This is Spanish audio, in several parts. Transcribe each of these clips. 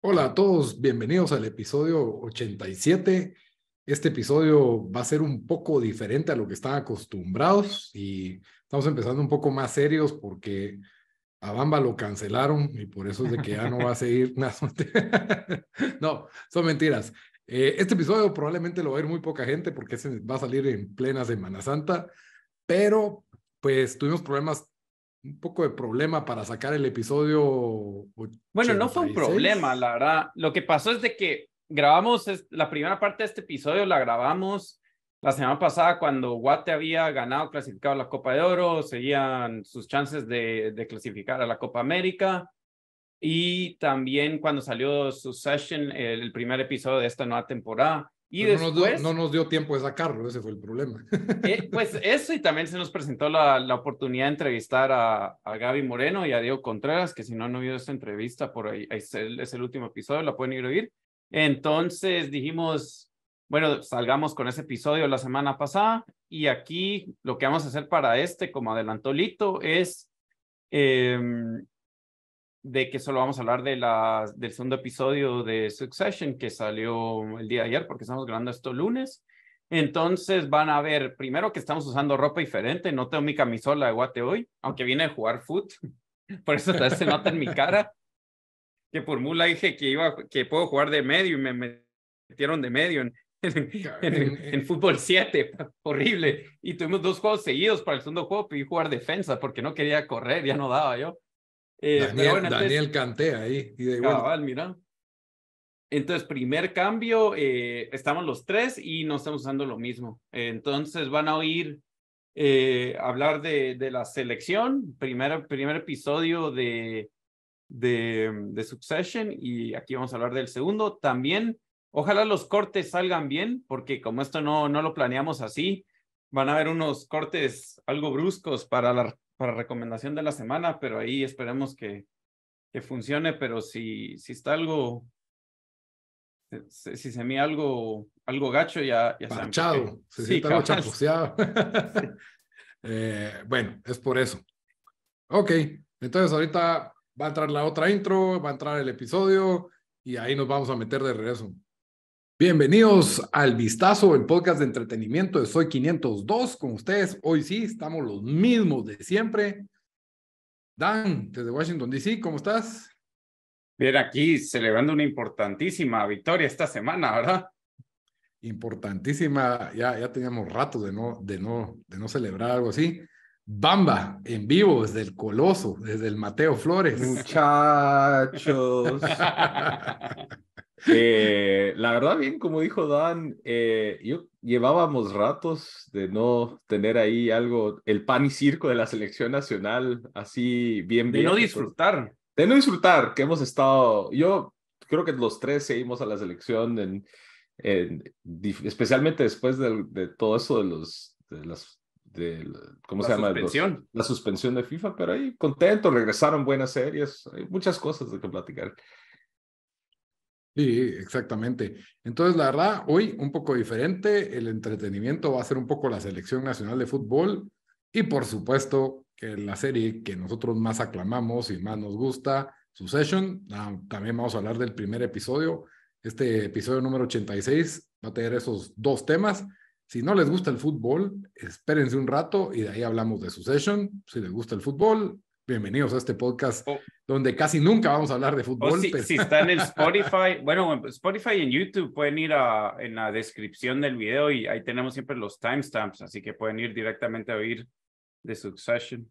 Hola a todos, bienvenidos al episodio 87. Este episodio va a ser un poco diferente a lo que están acostumbrados y estamos empezando un poco más serios porque a Bamba lo cancelaron y por eso es de que ya no va a seguir. no, son mentiras. Eh, este episodio probablemente lo va a ir muy poca gente porque va a salir en plena Semana Santa, pero pues tuvimos problemas, un poco de problema para sacar el episodio. Bueno, no fue un problema, la verdad. Lo que pasó es de que grabamos la primera parte de este episodio, la grabamos la semana pasada cuando Guate había ganado, clasificado la Copa de Oro, seguían sus chances de, clasificar a la Copa América. Y también cuando salió su session, el primer episodio de esta nueva temporada. Y no, nos dio, tiempo de sacarlo, ese fue el problema. Eh, pues eso y también se nos presentó la, oportunidad de entrevistar a, a, Gaby Moreno y a Diego Contreras, que si no han oído esta entrevista, por ahí es el, último episodio, la pueden ir a oír. Entonces dijimos, bueno, salgamos con ese episodio la semana pasada y aquí lo que vamos a hacer para este, como adelantolito, es em, de que solo vamos a hablar de la, del segundo episodio de Succession que salió el día de ayer, porque estamos grabando esto lunes. Entonces van a ver, primero que estamos usando ropa diferente, no tengo mi camisola de guate hoy, aunque vine a jugar foot, por eso tal vez se nota en mi cara, que por mula dije que, iba, que puedo jugar de medio y me metieron de medio en, en, fútbol 7, horrible. Y tuvimos dos juegos seguidos para el segundo juego, pedí jugar defensa porque no quería correr, ya no daba yo. Eh, Daniel, bueno, Canté ahí. Y de igual mira. Entonces, primer cambio, eh, estamos los tres y no estamos usando lo mismo. Entonces van a oír eh, hablar de, la selección, primer, primer episodio de, de, de Succession y aquí vamos a hablar del segundo también. Ojalá los cortes salgan bien, porque como esto no, no lo planeamos así, van a haber unos cortes algo bruscos para la recomendación de la semana, pero ahí esperemos que, que funcione, pero si, si está algo, si, se me algo, algo gacho, ya, ya se eh, bueno, es por eso. Ok, entonces ahorita va a entrar la otra intro, va a entrar el episodio y ahí nos vamos a meter de regreso. Bienvenidos al Vistazo, el podcast de entretenimiento de Soy 502. Con ustedes, hoy sí, estamos los mismos de siempre. Dan, desde Washington, D.C., ¿cómo estás? Bien, aquí celebrando una importantísima victoria esta semana, ¿verdad? Importantísima, ya, ya teníamos rato de no, de, no, de no celebrar algo así. Bamba, en vivo, desde el Coloso, desde el Mateo Flores. Muchachos. Eh, la verdad, bien, como dijo Dan, eh, yo llevábamos ratos de no tener ahí algo, el pan y circo de la selección nacional, así bien. De no disfrutar. De no disfrutar, que hemos estado, yo creo que los tres seguimos a la selección, en, especialmente después de, todo eso de los, de las, de, ¿cómo se llama? Suspensión. la suspensión de FIFA, pero ahí contento, regresaron buenas series, hay muchas cosas de que platicar. Sí, exactamente. Entonces, la verdad, hoy un poco diferente, el entretenimiento va a ser un poco la selección nacional de fútbol y por supuesto que la serie que nosotros más aclamamos y más nos gusta, Succession, ah, también vamos a hablar del primer episodio, este episodio número 86 va a tener esos dos temas. Si no les gusta el fútbol, espérense un rato y de ahí hablamos de Succession. Si les gusta el fútbol, Bienvenidos a este podcast oh. donde casi nunca vamos a hablar de oh, fútbol. si, está en el en Spotify, bueno, Spotify y en YouTube pueden ir a, en la descripción del video y ahí tenemos siempre los timestamps, así que pueden ir directamente a oír de Succession.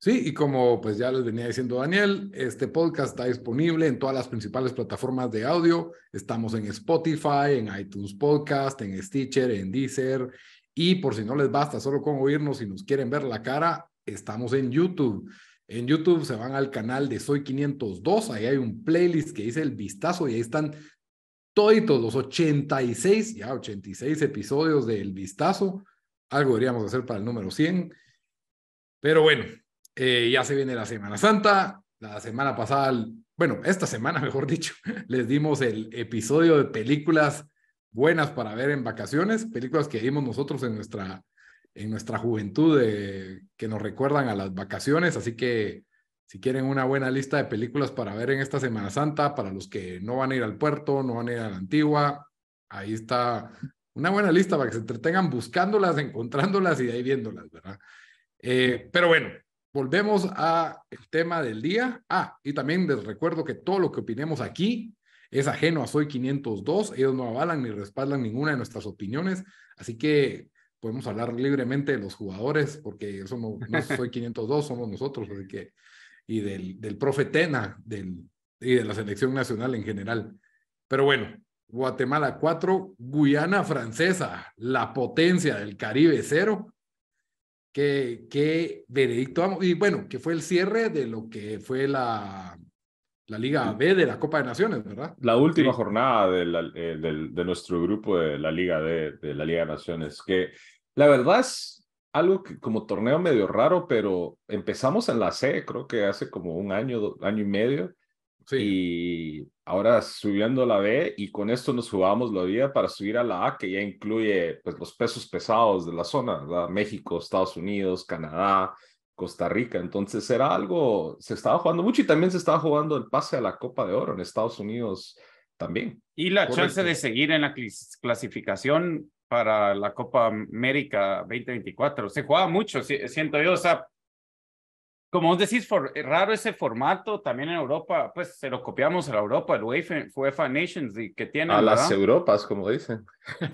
Sí, y como pues ya les venía diciendo Daniel, este podcast está disponible en todas las principales plataformas de audio. Estamos en Spotify, en iTunes Podcast, en Stitcher, en Deezer. Y por si no les basta solo con oírnos y nos quieren ver la cara, estamos en YouTube. En YouTube se van al canal de Soy 502, ahí hay un playlist que dice El Vistazo y ahí están toditos los 86, ya 86 episodios de El Vistazo. Algo deberíamos hacer para el número 100. Pero bueno, eh, ya se viene la Semana Santa. La semana pasada, bueno, esta semana mejor dicho, les dimos el episodio de películas buenas para ver en vacaciones, películas que vimos nosotros en nuestra en nuestra juventud eh, que nos recuerdan a las vacaciones, así que si quieren una buena lista de películas para ver en esta Semana Santa, para los que no van a ir al puerto, no van a ir a la antigua, ahí está una buena lista para que se entretengan buscándolas, encontrándolas y de ahí viéndolas, ¿verdad? Eh, pero bueno, volvemos al tema del día. Ah, y también les recuerdo que todo lo que opinemos aquí es ajeno a Soy 502. Ellos no avalan ni respaldan ninguna de nuestras opiniones. Así que podemos hablar libremente de los jugadores, porque eso no soy 502, somos nosotros, que, y del, del profe Tena del, y de la selección nacional en general. Pero bueno, Guatemala 4, Guyana Francesa, la potencia del Caribe 0. Qué, qué veredicto Y bueno, que fue el cierre de lo que fue la, la Liga B de la Copa de Naciones, ¿verdad? La última jornada de, eh, de, nuestro grupo de la Liga de la Liga de Naciones, que la verdad es algo como torneo medio raro, pero empezamos en la C, creo que hace como un año, año y medio. Sí. Y ahora subiendo a la B y con esto nos jugábamos la vida para subir a la A, que ya incluye pues, los pesos pesados de la zona, ¿verdad? México, Estados Unidos, Canadá, Costa Rica. Entonces era algo, se estaba jugando mucho y también se estaba jugando el pase a la Copa de Oro en Estados Unidos también. Y la chance de seguir en la clasificación para la Copa América 2024. Se juega mucho, siento yo, o sea, como vos decís, eh, raro ese formato también en Europa, pues se lo copiamos a Europa, el UEFA, Nations que tiene. A las Europas, como dicen.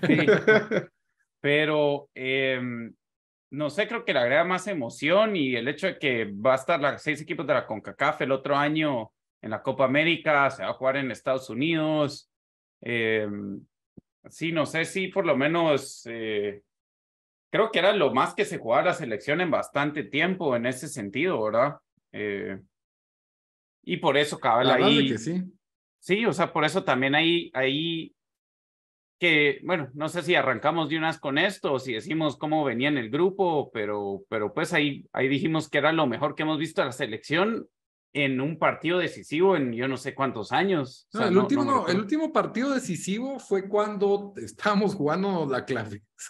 Sí. Pero em, no sé, creo que le agrega más emoción y el hecho de que va a estar las seis equipos de la CONCACAF el otro año en la Copa América, se va a jugar en Estados Unidos. Eh, Sí, no sé si por lo menos eh, creo que era lo más que se jugaba la selección en bastante tiempo en ese sentido, ¿verdad? Eh, y por eso cabal ahí. Que sí. sí, o sea, por eso también ahí, ahí que, bueno, no sé si arrancamos de unas con esto o si decimos cómo venía en el grupo, pero, pero pues ahí, ahí dijimos que era lo mejor que hemos visto a la selección en un partido decisivo en yo no sé cuántos años. el, último, partido decisivo fue cuando estábamos jugando la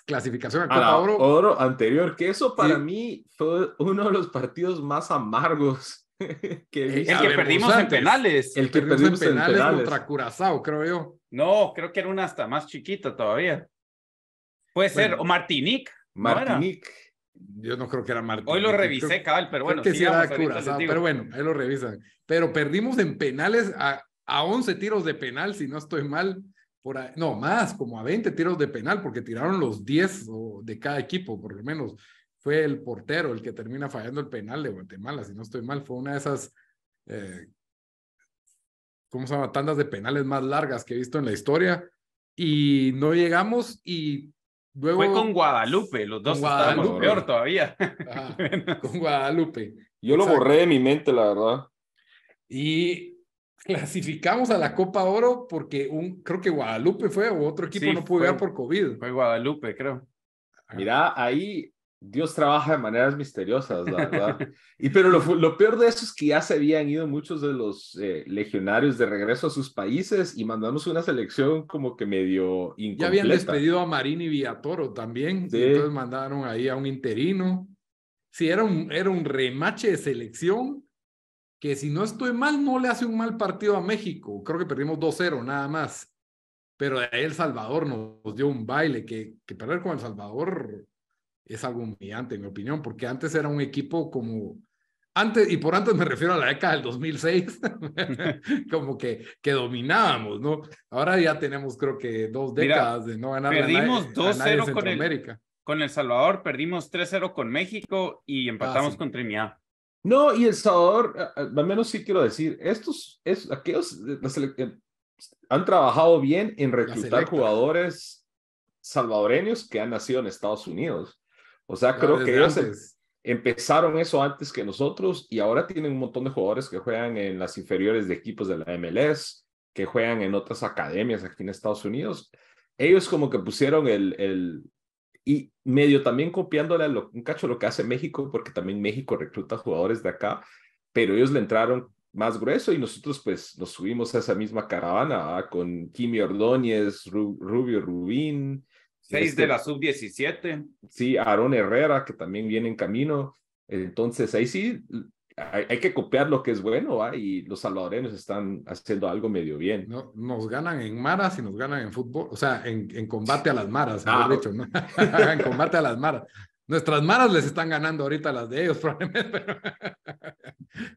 clasificación a Copa Oro. anterior, que eso para mí fue uno de los partidos más amargos. que eh, el, que perdimos en penales. El que perdimos, en, penales contra Curazao, creo yo. No, creo que era una hasta más chiquita todavía. Puede ser, o Martinique. Martinique yo no creo que era mal Hoy lo revisé, cabal, pero bueno. que sí pero bueno, ahí lo revisan. Pero perdimos en penales a, a 11 tiros de penal, si no estoy mal. Por no, más, como a 20 tiros de penal, porque tiraron los 10 de cada equipo, por lo menos. Fue el portero el que termina fallando el penal de Guatemala, si no estoy mal. Fue una de esas, eh, ¿cómo se llama? Tandas de penales más largas que he visto en la historia. Y no llegamos y fue con Guadalupe, los dos estábamos peor todavía. con Guadalupe. Yo lo borré de mi mente, la verdad. Y clasificamos a la Copa Oro porque un, creo que Guadalupe fue o otro equipo no pudo ver por COVID. Fue Guadalupe, creo. Mirá, Mira, ahí Dios trabaja de maneras misteriosas, la verdad. y pero lo, peor de eso es que ya se habían ido muchos de los eh, legionarios de regreso a sus países y mandamos una selección como que medio incompleta. Ya habían despedido a Marini Villatoro también, entonces mandaron ahí a un interino. Sí, era un, era un remache de selección que si no estoy mal, no le hace un mal partido a México. Creo que perdimos 2-0 nada más. Pero de ahí El Salvador nos dio un baile, que, que perder con El Salvador es algo humillante, en mi opinión, porque antes era un equipo como, antes, y por antes me refiero a la década del 2006, como que, que dominábamos, ¿no? Ahora ya tenemos creo que dos décadas de no ganar. Perdimos 2-0 con el, con el Salvador, perdimos 3-0 con México y empatamos ah, con Trinidad. No, y El Salvador, al menos sí quiero decir, estos, es, aquellos eh, eh, han trabajado bien en reclutar jugadores salvadoreños que han nacido en Estados Unidos. O sea, creo que ellos em empezaron eso antes que nosotros y ahora tienen un montón de jugadores que juegan en las inferiores de equipos de la MLS, que juegan en otras academias aquí en Estados Unidos. Ellos como que pusieron el, el y medio también copiándole un cacho lo que hace México, porque también México recluta jugadores de acá, pero ellos le entraron más grueso y nosotros pues nos subimos a esa misma caravana con Kimi Ordóñez, Rubio Rubín, Seis de este, la sub-17. Sí, Aaron Herrera, que también viene en camino. Entonces, ahí sí hay, que copiar lo que es bueno, y los salvadoreños están haciendo algo medio bien. nos ganan en maras y nos ganan en fútbol, o sea, en, en combate a las maras, en combate a las maras. Nuestras maras les están ganando ahorita las de ellos, probablemente,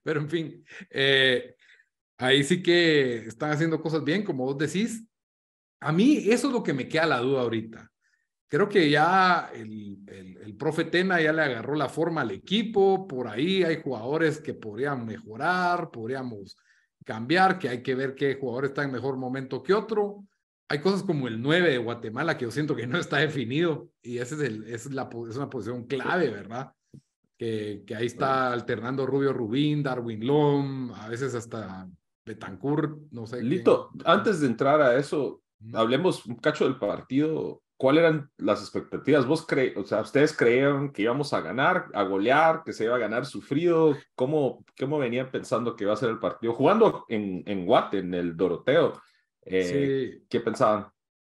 pero, en fin, eh, ahí sí que están haciendo cosas bien, como vos decís. A mí eso es lo que me queda la duda ahorita. Creo que ya el, el, profe Tena ya le agarró la forma al equipo, por ahí hay jugadores que podrían mejorar, podríamos cambiar, que hay que ver qué jugador está en mejor momento que otro. Hay cosas como el 9 de Guatemala que yo siento que no está definido y ese es, es, una posición clave, ¿verdad? Que, que, ahí está alternando Rubio Rubín, Darwin Lom, a veces hasta Betancourt, no sé. Lito, antes de entrar a eso, hablemos un cacho del partido ¿cuáles eran las expectativas? ¿Vos o sea, ¿Ustedes creían que íbamos a ganar, a golear, que se iba a ganar sufrido? ¿Cómo, cómo venían pensando que iba a ser el partido? Jugando en, en Guate, en el Doroteo, eh, ¿qué pensaban?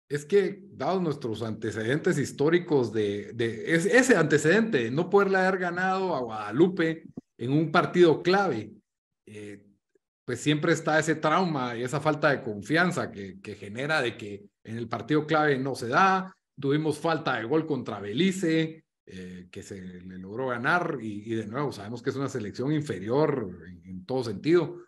Es que, dados nuestros antecedentes históricos de, de ese antecedente, no poderle haber ganado a Guadalupe en un partido clave, eh, pues siempre está ese trauma y esa falta de confianza que, que genera de que en el partido clave no se da, tuvimos falta de gol contra Belice, eh, que se le logró ganar y, de nuevo sabemos que es una selección inferior en, todo sentido.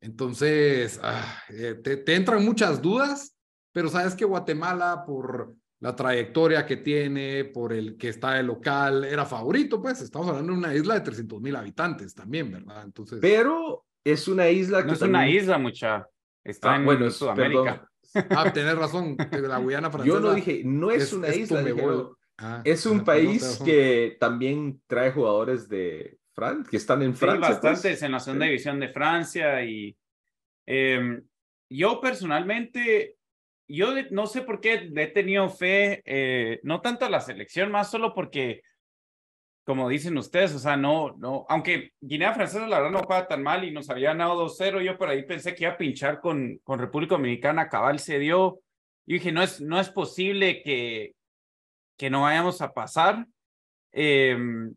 Entonces, ah, eh, te, entran muchas dudas, pero sabes que Guatemala por la trayectoria que tiene, por el que está de local, era favorito, pues estamos hablando de una isla de 300 mil habitantes también, ¿verdad? Entonces, pero es una isla que... es una isla, mucha. Está ah, en bueno, Sudamérica. Ah, tenés razón, la Guyana francesa. Yo no dije, no es, una isla, ah, es un país que también trae jugadores de Francia, que están en Francia. Hay pues. bastantes en la segunda división de Francia y em, yo personalmente, yo no sé por qué he tenido fe, eh, no tanto a la selección, más solo porque como dicen ustedes, o sea, no, no, aunque Guinea Francesa la verdad no juega tan mal y nos habían ganado 2-0, yo por ahí pensé que iba a pinchar con, con República Dominicana, cabal se dio, y dije, no es, no es posible que, que no vayamos a pasar, em,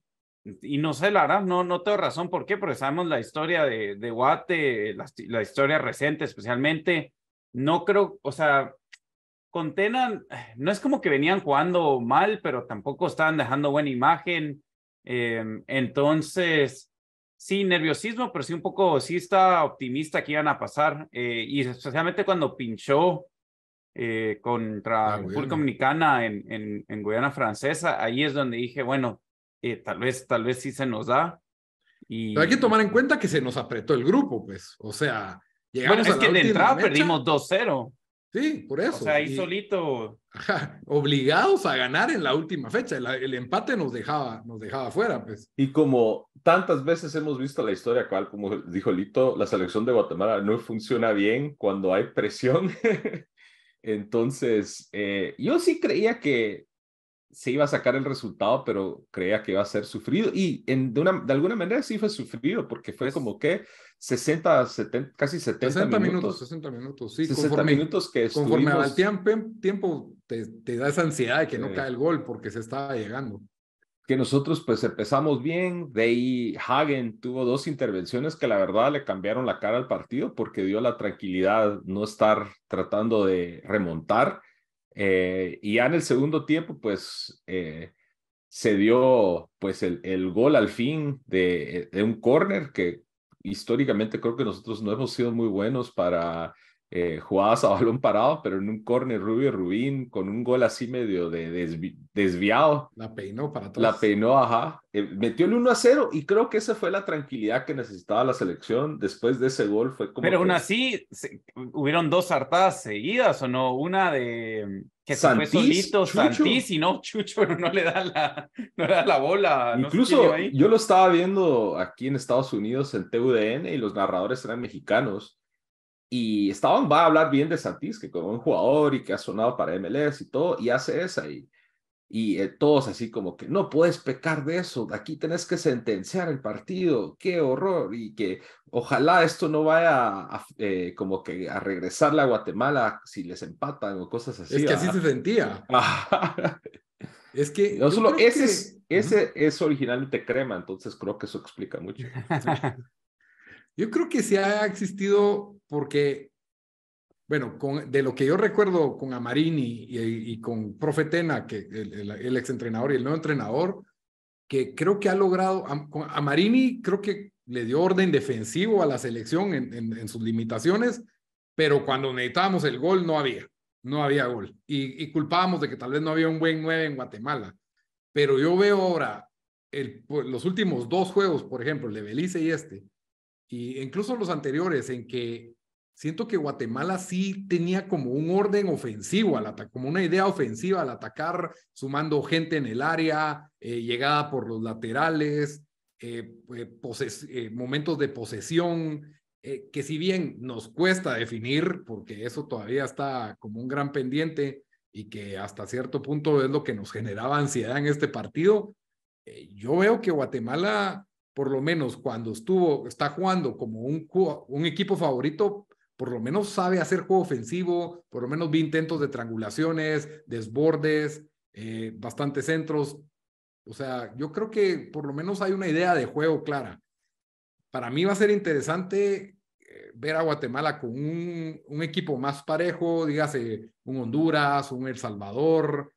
y no sé, la verdad, no, no tengo razón por qué, porque sabemos la historia de, de Guate, la, historia reciente especialmente, no creo, o sea, con Tena, no es como que venían jugando mal, pero tampoco estaban dejando buena imagen. Em, entonces, sí, nerviosismo, pero sí un poco, sí está optimista que iban a pasar. Eh, y especialmente cuando pinchó eh, contra la ah, República Dominicana en, en, Guyana Francesa, ahí es donde dije, bueno, eh, tal vez, tal vez sí se nos da. Y... Pero hay que tomar en cuenta que se nos apretó el grupo, pues. O sea, llegamos bueno, es que de entrada perdimos 2-0. Sí, por eso. O sea, ahí solito. obligados a ganar en la última fecha. El, empate nos dejaba, nos dejaba fuera, pues. Y como tantas veces hemos visto la historia cual como dijo Lito, la selección de Guatemala no funciona bien cuando hay presión. Entonces, eh, yo sí creía que se iba a sacar el resultado, pero creía que iba a ser sufrido. Y en, de, una, de alguna manera sí fue sufrido, porque fue como que 60, 70, casi 70 minutos, 60 minutos, sí. 60 conforme, minutos que Conforme al tiempo, te, da esa ansiedad de que no cae el gol porque se estaba llegando. Que nosotros pues empezamos bien, de ahí Hagen tuvo dos intervenciones que la verdad le cambiaron la cara al partido porque dio la tranquilidad no estar tratando de remontar eh, y ya en el segundo tiempo, pues eh, se dio pues el, el gol al fin de, de un corner que históricamente creo que nosotros no hemos sido muy buenos para eh, jugadas a balón parado, pero en un corner Rubio Rubín con un gol así medio de desviado. La peinó para todos. La peinó, ajá. Eh, metió el 1 a 0 y creo que esa fue la tranquilidad que necesitaba la selección. Después de ese gol fue como. Pero aún así, hubieron dos hartadas seguidas o no? Una de que fue solito y no, Chucho no le da la, no le da la bola. Incluso yo lo estaba viendo aquí en Estados Unidos en TUDN y los narradores eran mexicanos y Estaban va a hablar bien de Santis, que como un jugador y que ha sonado para MLS y todo, y hace esa. Y, y eh, todos así como que no puedes pecar de eso, aquí tenés que sentenciar el partido, qué horror, y que ojalá esto no vaya eh, como que a regresarle a Guatemala si les empatan o cosas así. Es que así se sentía. es que... No solo, ese, Es, ese es originalmente crema, entonces creo que eso explica mucho. Yo creo que sí ha existido porque, bueno, con, de lo que yo recuerdo con Amarini y, y, con Profetena, que el, el, exentrenador y el nuevo entrenador, que creo que ha logrado, a, amarini creo que le dio orden defensivo a la selección en, en, sus limitaciones, pero cuando necesitábamos el gol no había, no había gol. Y, culpábamos de que tal vez no había un buen 9 en Guatemala. Pero yo veo ahora el, pues, los últimos dos juegos, por ejemplo, el de Belice y este, y incluso los anteriores, en que siento que Guatemala sí tenía como un orden ofensivo, al como una idea ofensiva al atacar, sumando gente en el área, eh, llegada por los laterales, eh, eh, momentos de posesión, que si bien nos cuesta definir, porque eso todavía está como un gran pendiente y que hasta cierto punto es lo que nos generaba ansiedad en este partido, yo veo que Guatemala por lo menos cuando estuvo, está jugando como un, un equipo favorito, por lo menos sabe hacer juego ofensivo, por lo menos vi intentos de triangulaciones, desbordes, eh, bastantes centros. O sea, yo creo que por lo menos hay una idea de juego clara. Para mí va a ser interesante eh, ver a Guatemala con un, un, equipo más parejo, dígase un Honduras, un El Salvador,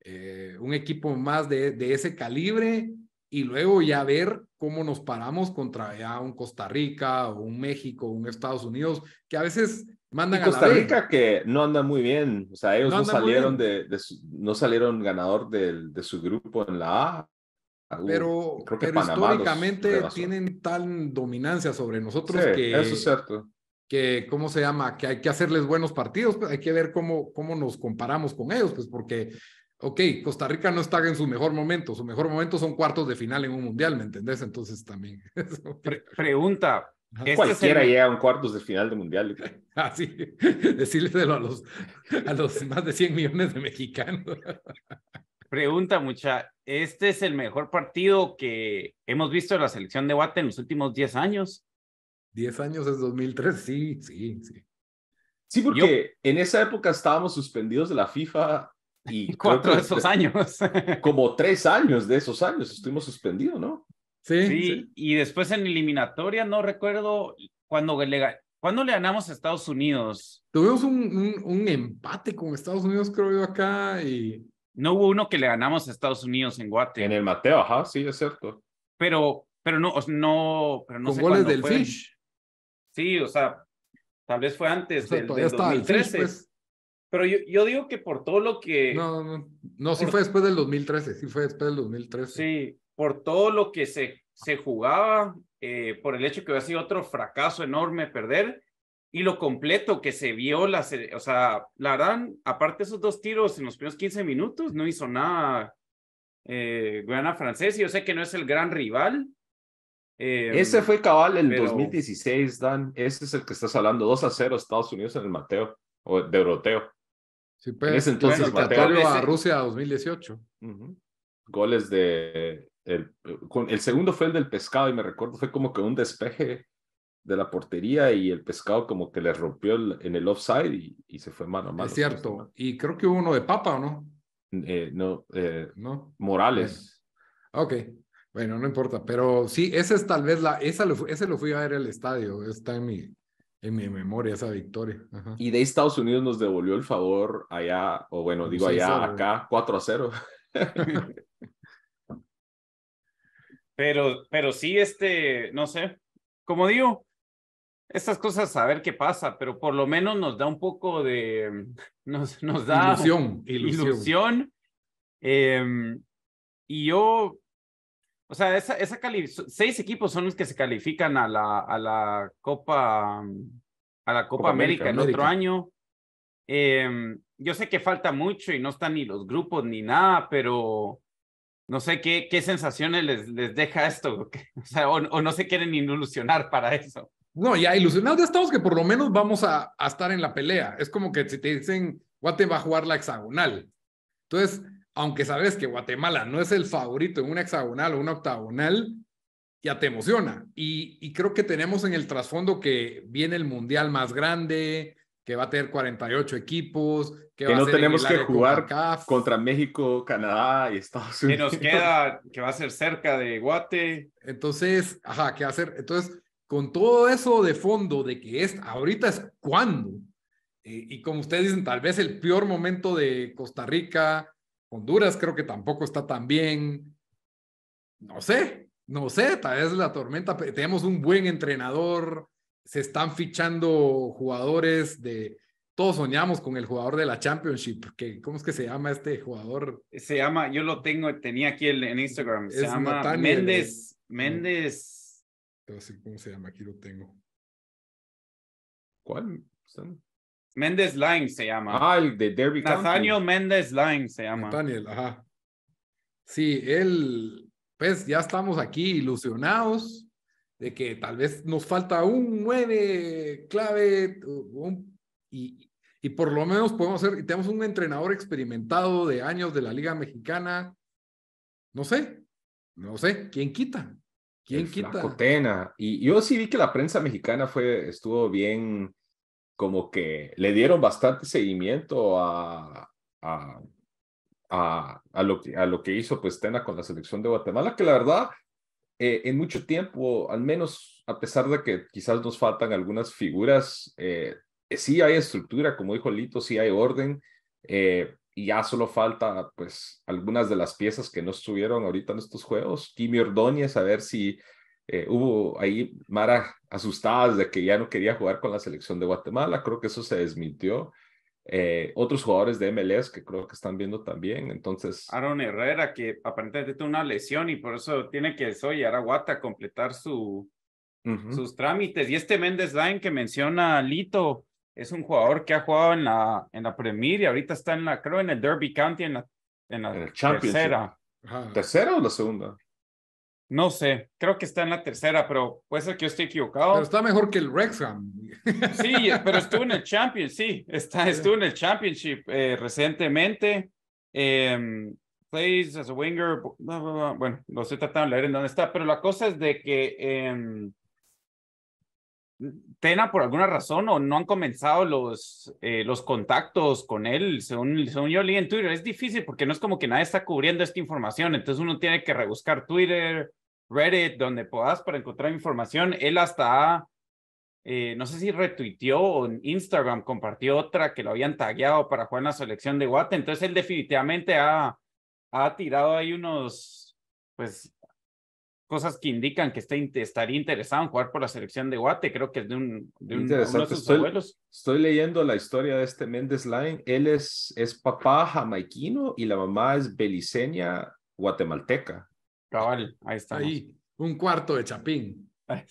eh, un equipo más de, de, ese calibre y luego ya ver cómo nos paramos contra ya un Costa Rica o un México, un Estados Unidos, que a veces mandan y Costa Rica que no anda muy bien, o sea, ellos no, salieron de, no salieron ganador de, de, su grupo en la A. Uh, pero, pero históricamente tienen tal dominancia sobre nosotros que eso es cierto. Que, ¿cómo se llama? Que hay que hacerles buenos partidos, pues, hay que ver cómo, cómo nos comparamos con ellos, pues porque ok, Costa Rica no está en su mejor momento, su mejor momento son cuartos de final en un mundial, ¿me entendés? Entonces también. pregunta. ¿este Cualquiera llega a un cuartos de final de mundial. Así, ah, decírselo a los, a los más de 100 millones de mexicanos. Pregunta mucha, ¿este es el mejor partido que hemos visto de la selección de Guate en los últimos 10 años? 10 años es 2003, sí, sí, sí. Sí, porque en esa época estábamos suspendidos de la FIFA y cuatro de esos años. como tres años de esos años estuvimos suspendidos, ¿no? Sí, sí, Y después en eliminatoria, no recuerdo cuando le, cuando le ganamos a Estados Unidos. Tuvimos un, un, empate con Estados Unidos, creo yo, acá. Y... No hubo uno que le ganamos a Estados Unidos en Guate. En el Mateo, ajá, sí, es cierto. Pero, pero no, no, pero no goles del Fish. Sí, o sea, tal vez fue antes del, 2013. Pero yo, digo que por todo lo que... No, no, no, sí fue después del 2013, sí fue después del 2013. Sí, por todo lo que se, se jugaba, eh, por el hecho que había sido otro fracaso enorme perder, y lo completo que se vio, la, o sea, la dan aparte de esos dos tiros en los primeros 15 minutos, no hizo nada eh, Francesa, yo sé que no es el gran rival. Em, ese fue cabal en 2016, Dan, ese es el que estás hablando, 2 a 0 Estados Unidos en el Mateo, o de Euroteo. Sí, en pues, ese entonces a Rusia 2018. Goles de... El, el segundo fue el del pescado y me recuerdo fue como que un despeje de la portería y el pescado como que le rompió en el offside y, y, se fue mano a mano. Es pues, cierto. Y creo que hubo uno de Papa, ¿o no? Eh, no, eh, no. Morales. Ok. Bueno, no importa. Pero sí, ese es tal vez la... Esa ese lo fui a ver el estadio. Está en mi, en mi memoria esa victoria. Y de Estados Unidos nos devolvió el favor allá, o bueno, digo allá, acá, 4 a 0. pero, pero sí, este, no sé, como digo, estas cosas a ver qué pasa, pero por lo menos nos da un poco de, nos, nos da ilusión. ilusión. Em, y yo o sea, esa, seis equipos son los que se califican a la, a la Copa, a la Copa, América, en otro año. Em, yo sé que falta mucho y no están ni los grupos ni nada, pero no sé qué, qué sensaciones les, les deja esto. O, sea, no se quieren ilusionar para eso. No, ya ilusionados ya estamos que por lo menos vamos a, a, estar en la pelea. Es como que si te dicen, Guate va a jugar la hexagonal. Entonces, aunque sabes que Guatemala no es el favorito en un hexagonal o un octagonal, ya te emociona. Y, creo que tenemos en el trasfondo que viene el mundial más grande, que va a tener 48 equipos, que, no tenemos que jugar contra México, Canadá y Estados Unidos. Que nos queda, que va a ser cerca de Guate. Entonces, ajá, ¿qué hacer? Entonces, con todo eso de fondo de que es, ahorita es cuándo. Eh, y como ustedes dicen, tal vez el peor momento de Costa Rica, Honduras creo que tampoco está tan bien. No sé, no sé, tal vez la tormenta. Tenemos un buen entrenador, se están fichando jugadores de... Todos soñamos con el jugador de la Championship, que ¿cómo es que se llama este jugador? Se llama, yo lo tengo, tenía aquí en Instagram, se llama Méndez, Méndez. ¿cómo se llama? Aquí lo tengo. ¿Cuál? Méndez Line se llama. Ah, el de Derby Nathaniel Méndez Line se llama. Nathaniel, ajá. Sí, él, pues ya estamos aquí ilusionados de que tal vez nos falta un 9 clave y, por lo menos podemos hacer, y tenemos un entrenador experimentado de años de la Liga Mexicana. No sé, no sé, ¿quién quita? ¿Quién quita? Y yo sí vi que la prensa mexicana fue, estuvo bien como que le dieron bastante seguimiento a, lo, a lo que hizo pues Tena con la selección de Guatemala, que la verdad, eh, en mucho tiempo, al menos a pesar de que quizás nos faltan algunas figuras, eh, eh, sí hay estructura, como dijo Lito, sí hay orden, y ya solo falta pues algunas de las piezas que no estuvieron ahorita en estos juegos. Kimi Ordóñez, a ver si eh, hubo ahí Mara asustadas de que ya no quería jugar con la selección de Guatemala, creo que eso se desmintió. Eh, otros jugadores de MLS que creo que están viendo también, entonces. Aaron Herrera, que aparentemente tuvo una lesión y por eso tiene que soy a Guata completar su, sus trámites. Y este Méndez Line que menciona Lito, es un jugador que ha jugado en la, en la Premier y ahorita está en la, creo, en el Derby County, en la, en la tercera. ¿Tercera o la segunda? No sé, creo que está en la tercera, pero puede ser que yo esté equivocado. Pero está mejor que el Rexham. Sí, pero estuvo en el Championship, sí, está, estuvo en el Championship eh, recientemente. Em, plays as a winger, bueno, no sé tratando de leer en dónde está, pero la cosa es de que em, Tena por alguna razón o no han comenzado los, eh, los contactos con él, según, según, yo leí en Twitter, es difícil porque no es como que nadie está cubriendo esta información, entonces uno tiene que rebuscar Twitter, Reddit, donde puedas para encontrar información. Él hasta, eh, no sé si retuiteó o en Instagram compartió otra que lo habían tagueado para jugar en la selección de Guate. Entonces él definitivamente ha, ha tirado ahí unos, pues, cosas que indican que está, estaría interesado en jugar por la selección de Guate. Creo que es de, un, de, estoy, abuelos. Estoy leyendo la historia de este Mendes Line. Él es, es papá jamaiquino y la mamá es beliceña guatemalteca. Cabal, ahí está. Ahí, un cuarto de chapín. ¿eh?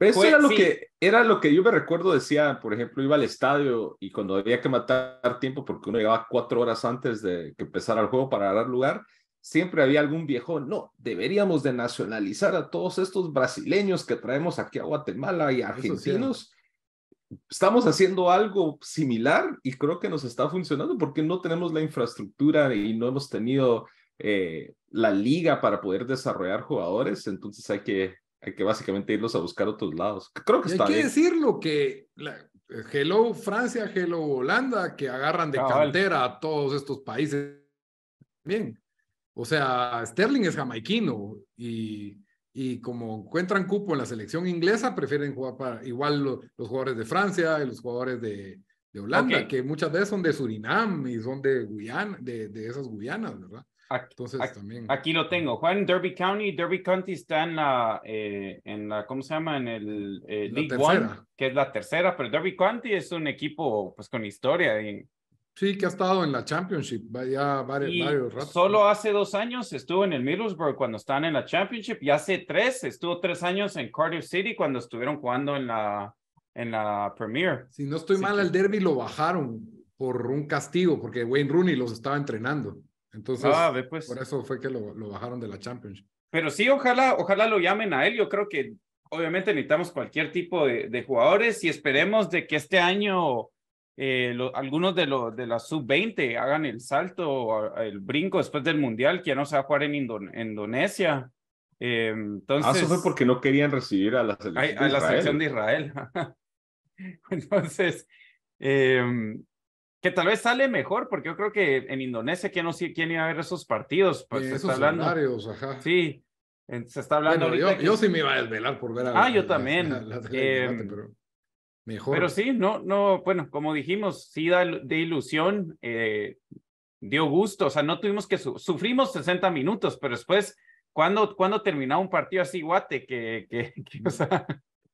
eso era, lo que, era lo que yo me recuerdo, decía, por ejemplo, iba al estadio y cuando había que matar tiempo, porque uno llegaba cuatro horas antes de que empezara el juego para dar lugar, siempre había algún viejo, no, deberíamos de nacionalizar a todos estos brasileños que traemos aquí a Guatemala y argentinos. Estamos haciendo algo similar y creo que nos está funcionando porque no tenemos la infraestructura y no hemos tenido eh, la liga para poder desarrollar jugadores, entonces hay que, hay que básicamente irlos a buscar otros lados. Creo que Hay que decirlo que la, eh, hello Francia, hello Holanda, que agarran de caldera cantera a todos estos países. Bien. O sea, Sterling es jamaiquino y, y como encuentran cupo en la selección inglesa, prefieren jugar para igual los jugadores de Francia y los jugadores de, de Holanda, que muchas veces son de Surinam y son de Guyana, de, de esas Guyanas, ¿verdad? Aquí, Entonces, también. aquí lo tengo. Juan, Derby County. Derby County está en la, eh, en la ¿cómo se llama? En el eh, League One, que es la tercera, pero Derby County es un equipo pues con historia. Sí, que ha estado en la Championship ya varios, Solo hace dos años estuvo en el Middlesbrough cuando estaban en la Championship y hace tres estuvo tres años en Cardiff City cuando estuvieron jugando en la, en la Premier. Si no estoy mal, el derby lo bajaron por un castigo porque Wayne Rooney los estaba entrenando. Entonces, ah, pues. por eso fue que lo, bajaron de la Championship. Pero sí, ojalá, ojalá lo llamen a él. Yo creo que obviamente necesitamos cualquier tipo de, jugadores y esperemos de que este año eh, algunos de, los de la sub-20 hagan el salto, el brinco después del Mundial, que ya no se va a jugar en Indonesia. entonces, eh, ah, eso fue porque no querían recibir a la selección, de, Israel. entonces, eh, que tal vez sale mejor, porque yo creo que en Indonesia, ¿quién, no, quién iba a ver esos partidos? Pues se está hablando. Ajá. Sí, se está hablando. Bueno, yo, sí me iba a desvelar por ver a. Ah, yo también. Em, pero mejor. Pero sí, no, no, bueno, como dijimos, sí da de ilusión, eh, dio gusto, o sea, no tuvimos que. sufrimos 60 minutos, pero después. ¿Cuándo, cuando terminaba un partido así, guate? Que, que, que o sea...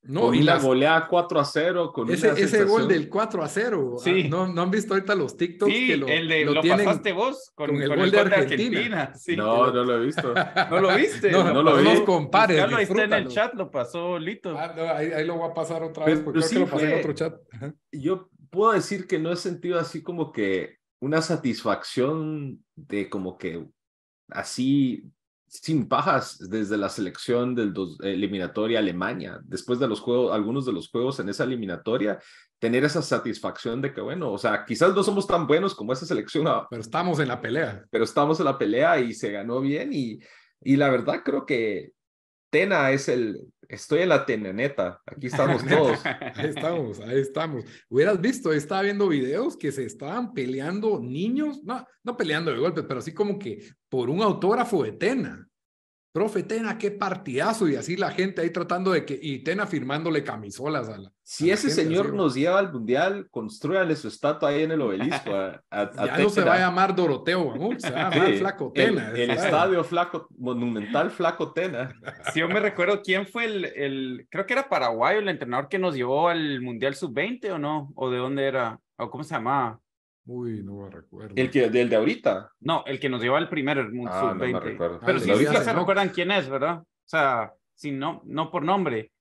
No, y la goleada 4 a 0. Con ese, ese gol del 4 a 0. Ah, sí. ¿No, han visto ahorita los TikToks sí, que lo, el de, lo, pasaste vos con, el, gol, de Argentina. Sí, no, no lo he visto. ¿No lo viste? No, no, no lo vi. No compares. lo viste en el chat, lo pasó Lito. Ah, ahí, lo voy a pasar otra pues, vez porque pues creo sí que lo pasé en otro chat. Yo puedo decir que no he sentido así como que una satisfacción de como que así sin pajas desde la selección del dos, eliminatoria Alemania, después de los juegos, algunos de los juegos en esa eliminatoria, tener esa satisfacción de que, bueno, o sea, quizás no somos tan buenos como esa selección. Ah, pero estamos en la pelea. Pero estamos en la pelea y se ganó bien y, y la verdad creo que Tena es el, estoy en la teneneta, aquí estamos todos. ahí estamos, ahí estamos. Hubieras visto, estaba viendo videos que se estaban peleando niños, no, no peleando de golpes, pero así como que por un autógrafo de Tena. Profe Tena, qué partidazo. Y así la gente ahí tratando de que. Y Tena firmándole camisolas a la. Si ese señor nos lleva al mundial, construyale su estatua ahí en el obelisco. A, no se va a llamar Doroteo, se va a llamar Flaco Tena. El, estadio Flaco, Monumental Flaco Tena. Si yo me recuerdo quién fue el, el. Creo que era paraguayo el entrenador que nos llevó al mundial sub-20 o no. O de dónde era. O cómo se llamaba. Uy, no me recuerdo. ¿El, que, del de ahorita? No, el que nos lleva el primer Mundo 20 ah, No me Pero ah, sí, se recuerdan quién es, ¿verdad? O sea, no, no por nombre.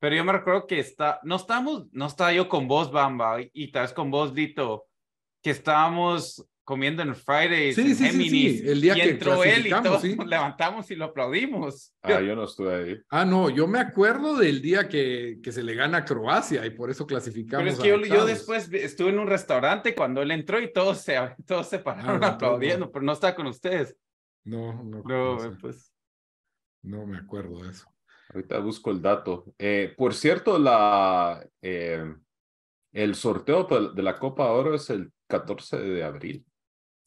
Pero yo me recuerdo que está, no estamos no estaba yo con vos, Bamba, y tal vez con vos, Dito, que estábamos comiendo en Friday. sí, sí, sí, El día que entró él y todos levantamos y lo aplaudimos. Ah, yo no estuve ahí. Ah, no, yo me acuerdo del día que, que se le gana a Croacia y por eso clasificamos. Pero es que yo, después estuve en un restaurante cuando él entró y todos se, todos se ah, pararon aplaudiendo, pero no estaba con ustedes. No, no. pues. no me acuerdo de eso. Ahorita busco el dato. Eh, por cierto, la, eh, el sorteo de la Copa de Oro es el 14 de abril.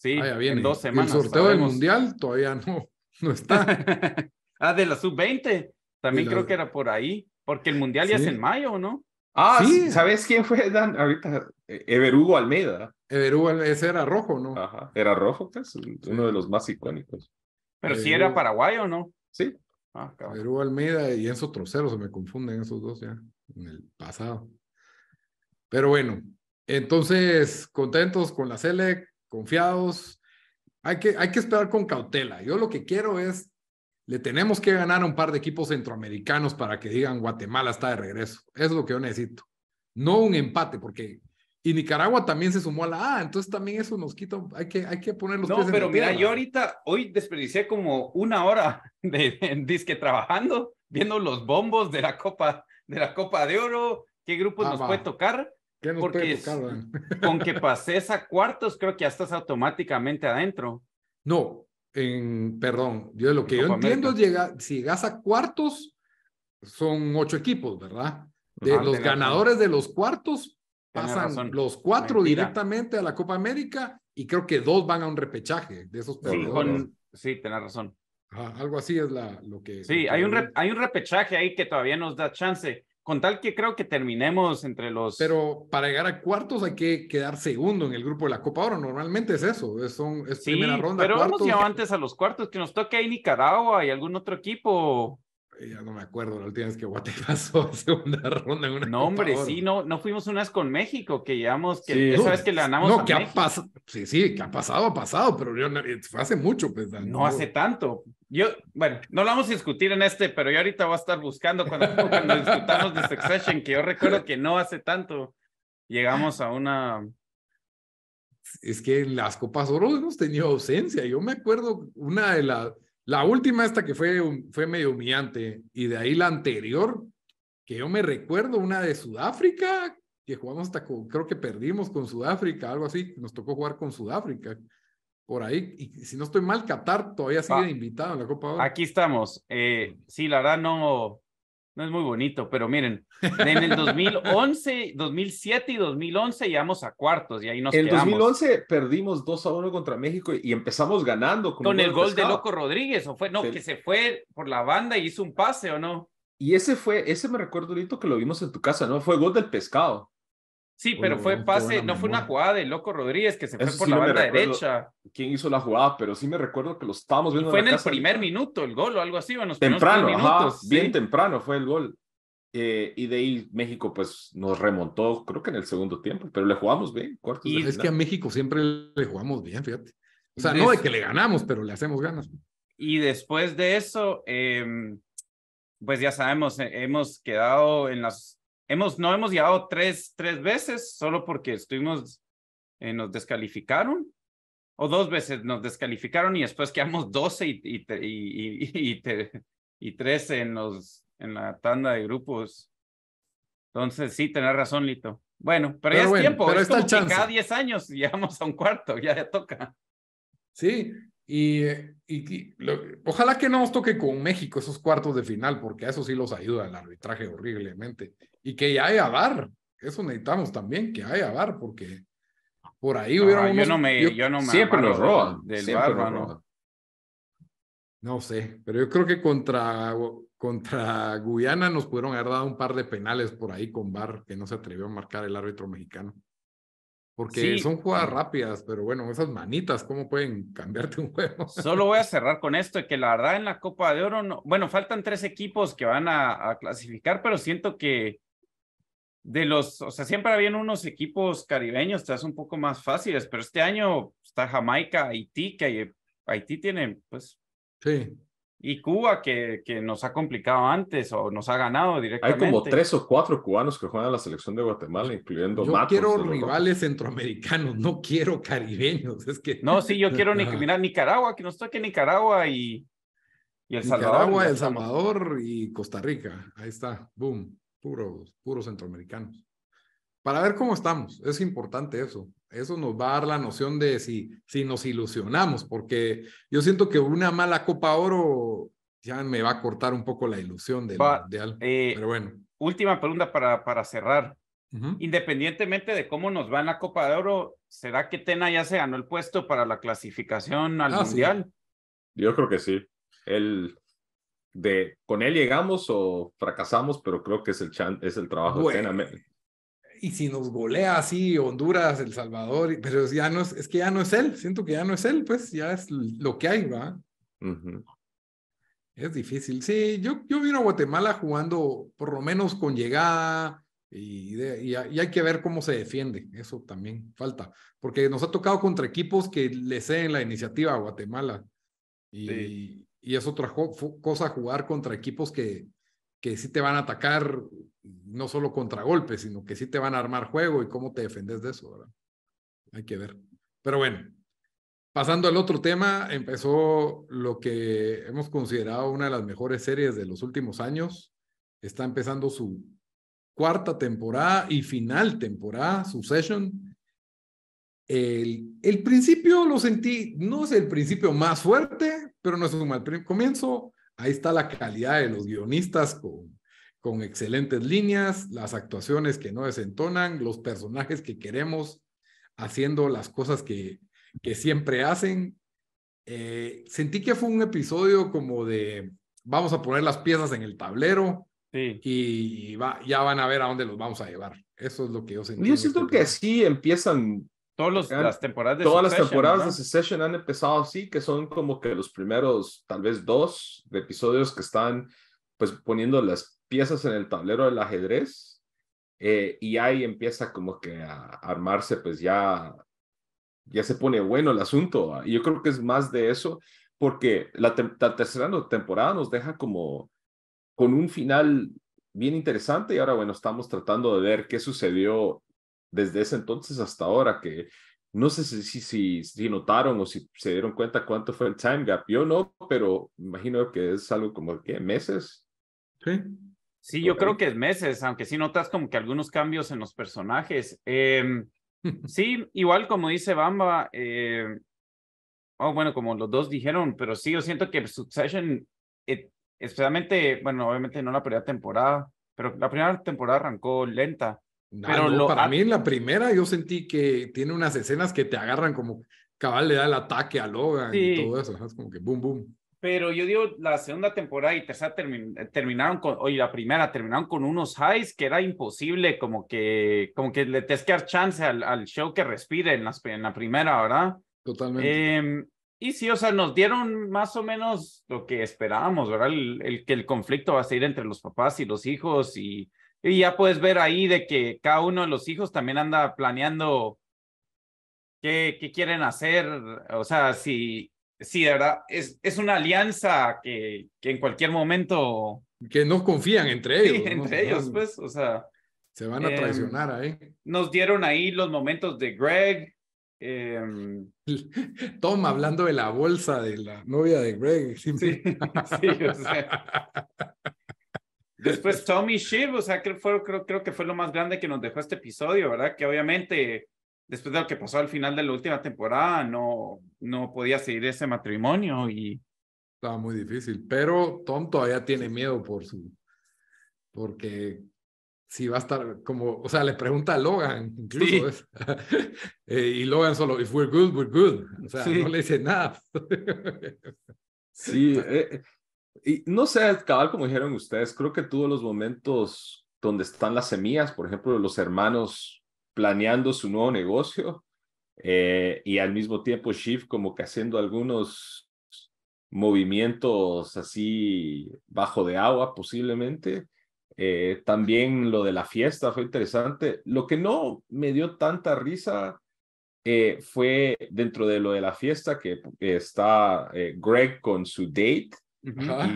Sí, en dos semanas. el sorteo del Mundial todavía no, está. ah, de la sub-20. También creo que era por ahí, porque el Mundial ya es en mayo, ¿no? Ah, sí. ¿sabes quién fue Dan? ahorita? Eh, Everugo Almeida. Everugo, ese era rojo, ¿no? Ajá, era rojo, pues, uno de los más icónicos. Pero si sí era paraguayo, ¿no? Sí. Ah, Everugo Almeida y Enzo Trocero, se me confunden esos dos ya, en el pasado. Pero bueno, entonces, contentos con la Selec, confiados. Hay que, hay que esperar con cautela. Yo lo que quiero es, le tenemos que ganar a un par de equipos centroamericanos para que digan Guatemala está de regreso. es lo que yo necesito. No un empate, porque... Y Nicaragua también se sumó a la A, entonces también eso nos quita, hay que, hay que poner No, pero mira, yo ahorita, hoy desperdicié como una hora de, en disque trabajando, viendo los bombos de la Copa, de la Copa de Oro, qué grupo ah, nos puede tocar ¿Qué Porque ¿eh? con que pases a cuartos, creo que ya estás automáticamente adentro. No, perdón, yo lo que yo entiendo es que si llegas a cuartos, son ocho equipos, ¿verdad? De los ganadores de los cuartos pasan los cuatro directamente a la Copa América y creo que dos van a un repechaje de esos sí, sí, tenés razón. algo así es lo que... Sí, hay, un hay un repechaje ahí que todavía nos da chance con tal que creo que terminemos entre los... Pero para llegar a cuartos hay que quedar segundo en el grupo de la Copa Oro, normalmente es eso, es, primera ronda. Pero vamos hemos antes a los cuartos, que nos toque ahí Nicaragua y algún otro equipo. Ya no me acuerdo, la última vez que Guate pasó segunda ronda No, hombre, sí, no, no fuimos unas con México, que llevamos, que que le ganamos no, a que Ha pasado, sí, sí, que ha pasado, ha pasado, pero hace mucho. Pues, no hace tanto, yo, bueno, no lo vamos a discutir en este, pero yo ahorita voy a estar buscando cuando, discutamos de Succession, que yo recuerdo que no hace tanto llegamos a una... Es que en las Copas Oro hemos tenido ausencia. Yo me acuerdo una de las... La última esta que fue, fue medio humillante y de ahí la anterior, que yo me recuerdo una de Sudáfrica, que jugamos hasta con, creo que perdimos con Sudáfrica, algo así, nos tocó jugar con Sudáfrica por ahí. Y si no estoy mal, Qatar todavía sigue ah, invitado a la Copa Aquí estamos. Eh, sí, la verdad no, no es muy bonito, pero miren, en el 2011, 2007 y 2011 llegamos a cuartos y ahí nos en quedamos. En 2011 perdimos 2 a 1 contra México y empezamos ganando. Con, el gol de Loco Rodríguez, o fue, no, que se fue por la banda y hizo un pase, ¿o no? Y ese fue, ese me recuerdo, ahorita que lo vimos en tu casa, ¿no? Fue gol del pescado. Sí, pero fue pase, no fue una jugada de Loco Rodríguez que se fue por la banda derecha. Quién hizo la jugada, pero sí me recuerdo que lo estábamos viendo. fue en, el primer minuto el gol o algo así, bueno, temprano, bien temprano fue el gol. Eh, y de ahí México pues nos remontó, creo que en el segundo tiempo, pero le jugamos bien. Cuarto y es que a México siempre le jugamos bien, fíjate. O sea, no de que le ganamos, pero le hacemos ganas. Y después de eso, em, pues ya sabemos, eh, hemos quedado en las hemos, no hemos llegado tres, tres veces solo porque estuvimos, eh, nos descalificaron, o dos veces nos descalificaron y después quedamos 12 y, y, y, y 13 en, los, en la tanda de grupos. Entonces, sí, tenés razón, Lito. Bueno, pero, ya es tiempo, es como que cada 10 años llegamos a un cuarto, ya toca. Sí, y, ojalá que no nos toque con México esos cuartos de final, porque a eso sí los ayuda el arbitraje horriblemente. Y que ya haya VAR, eso necesitamos también, que haya VAR, porque por ahí hubieron hubiera yo no me, yo, no me siempre los roban no. no sé, pero yo creo que contra, contra Guyana nos pudieron haber dado un par de penales por ahí con VAR que no se atrevió a marcar el árbitro mexicano. Porque son jugadas rápidas, pero bueno, esas manitas, ¿cómo pueden cambiarte un juego? Solo voy a cerrar con esto, de que la verdad en la Copa de Oro, bueno, faltan tres equipos que van a, clasificar, pero siento que de los, o sea, siempre habían unos equipos caribeños, te un poco más fáciles, pero este año está Jamaica, Haití, que Haití tiene, pues, sí. Y Cuba, que, que nos ha complicado antes o nos ha ganado directamente. Hay como tres o cuatro cubanos que juegan a la selección de Guatemala, incluyendo Yo quiero rivales centroamericanos, no quiero caribeños. Es que... No, sí, yo quiero ni, Nicaragua, que nos toque Nicaragua y, y El Salvador. Nicaragua, El Salvador y Costa Rica. Ahí está, boom, puros, puros centroamericanos para ver cómo estamos. Es importante eso. Eso nos va a dar la noción de si, si nos ilusionamos, porque yo siento que una mala Copa Oro ya me va a cortar un poco la ilusión del Mundial. Eh, pero bueno. Última pregunta para, para cerrar. Independientemente de cómo nos va en la Copa de Oro, ¿será que Tena ya se ganó el puesto para la clasificación al ah, Mundial? Yo creo que sí. El de, con él llegamos o fracasamos, pero creo que es el, es el trabajo de Tena y si nos golea así Honduras, El Salvador, pero ya no es, que ya no es él, siento que ya no es él, pues ya es lo que hay, ¿va? Es difícil, sí, yo, yo vino a Guatemala jugando por lo menos con llegada y, hay que ver cómo se defiende, eso también falta, porque nos ha tocado contra equipos que le ceden la iniciativa a Guatemala y, y es otra cosa jugar contra equipos que que sí te van a atacar no solo contra golpes, sino que sí te van a armar juego y cómo te defendes de eso, ¿verdad? Hay que ver. Pero bueno, pasando al otro tema, empezó lo que hemos considerado una de las mejores series de los últimos años. Está empezando su cuarta temporada y final temporada, su session. El, el principio lo sentí, no es el principio más fuerte, pero no es un mal comienzo Ahí está la calidad de los guionistas con, con excelentes líneas, las actuaciones que no desentonan, los personajes que queremos haciendo las cosas que, que siempre hacen. Eh, sentí que fue un episodio como de vamos a poner las piezas en el tablero y ya van a ver a dónde los vamos a llevar. Eso es lo que yo sentí. Yo este siento que sí empiezan Todas las temporadas de Todas las temporadas han empezado así, que son como que los primeros, tal vez dos, de episodios que están pues poniendo las piezas en el tablero del ajedrez. Eh, y ahí empieza como que a armarse, pues ya, ya se pone bueno el asunto. Y yo creo que es más de eso, porque la tercera temporada nos deja como con un final bien interesante y ahora bueno, estamos tratando de ver qué sucedió desde ese entonces hasta ahora, que no sé si, si, si, notaron o si se dieron cuenta cuánto fue el time gap. Yo no, pero imagino que es algo como, ¿qué? ¿Meses? Sí. Sí, yo creo que es meses, aunque sí notas como que algunos cambios en los personajes. Em, sí, igual como dice Bamba, eh, oh, bueno, como los dos dijeron, pero sí, yo siento que Succession, eh, especialmente, bueno, obviamente no la primera temporada, pero la primera temporada arrancó lenta Ah, para mí en la primera yo sentí que tiene unas escenas que te agarran como cabal le da el ataque a Logan y todo eso, es como que boom, boom. Pero yo digo, la segunda temporada y tercera terminaron con, oye, la primera terminaron con unos highs que era imposible, como que, como que le tienes que dar chance al, show que respire en, la primera, ¿verdad? Totalmente. Em, y sí, o sea, nos dieron más o menos lo que esperábamos, ¿verdad? el, que el conflicto va a seguir entre los papás y los hijos y, y ya puedes ver ahí de que cada uno de los hijos también anda planeando qué, quieren hacer. O sea, si, de verdad es, es una alianza que, que en cualquier momento... Que no confían entre ellos. entre ellos, pues, o sea... Se van a em, traicionar ahí. Nos dieron ahí los momentos de Greg, eh, Tom hablando de la bolsa de la novia de Greg. Sí, sí, o sea, Después Tommy Shiv, o sea, creo, fue, creo, que fue lo más grande que nos dejó este episodio, ¿verdad? Que obviamente, después de lo que pasó al final de la última temporada, no, no podía seguir ese matrimonio y... Estaba muy difícil, pero Tom todavía tiene miedo por su... Porque si va a estar como, o sea, le pregunta a Logan, incluso, eh, y Logan solo, if we're good, we're good, o sea, no le dice nada. sí, eh, no sé, cabal, como dijeron ustedes, creo que tuvo los momentos donde están las semillas, por ejemplo, los hermanos planeando su nuevo negocio eh, y al mismo tiempo Shift como que haciendo algunos movimientos así bajo de agua posiblemente. Eh, también lo de la fiesta fue interesante. Lo que no me dio tanta risa eh, fue dentro de lo de la fiesta que está Greg con su date y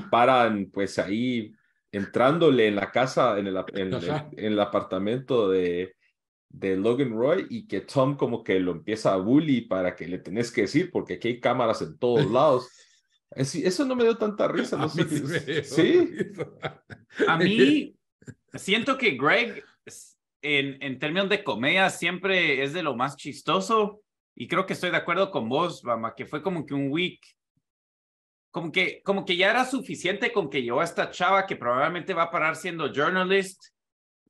paran pues ahí entrándole en la casa, en el, en, el, apartamento de, de, Logan Roy y que Tom como que lo empieza a bully para que le tenés que decir porque aquí hay cámaras en todos lados. Eh, eso no me dio tanta risa. a mí sí. A mí siento que Greg en, en términos de comedia siempre es de lo más chistoso y creo que estoy de acuerdo con vos, mamá que fue como que un week como que, como que ya era suficiente con que llegó esta chava que probablemente va a parar siendo journalist.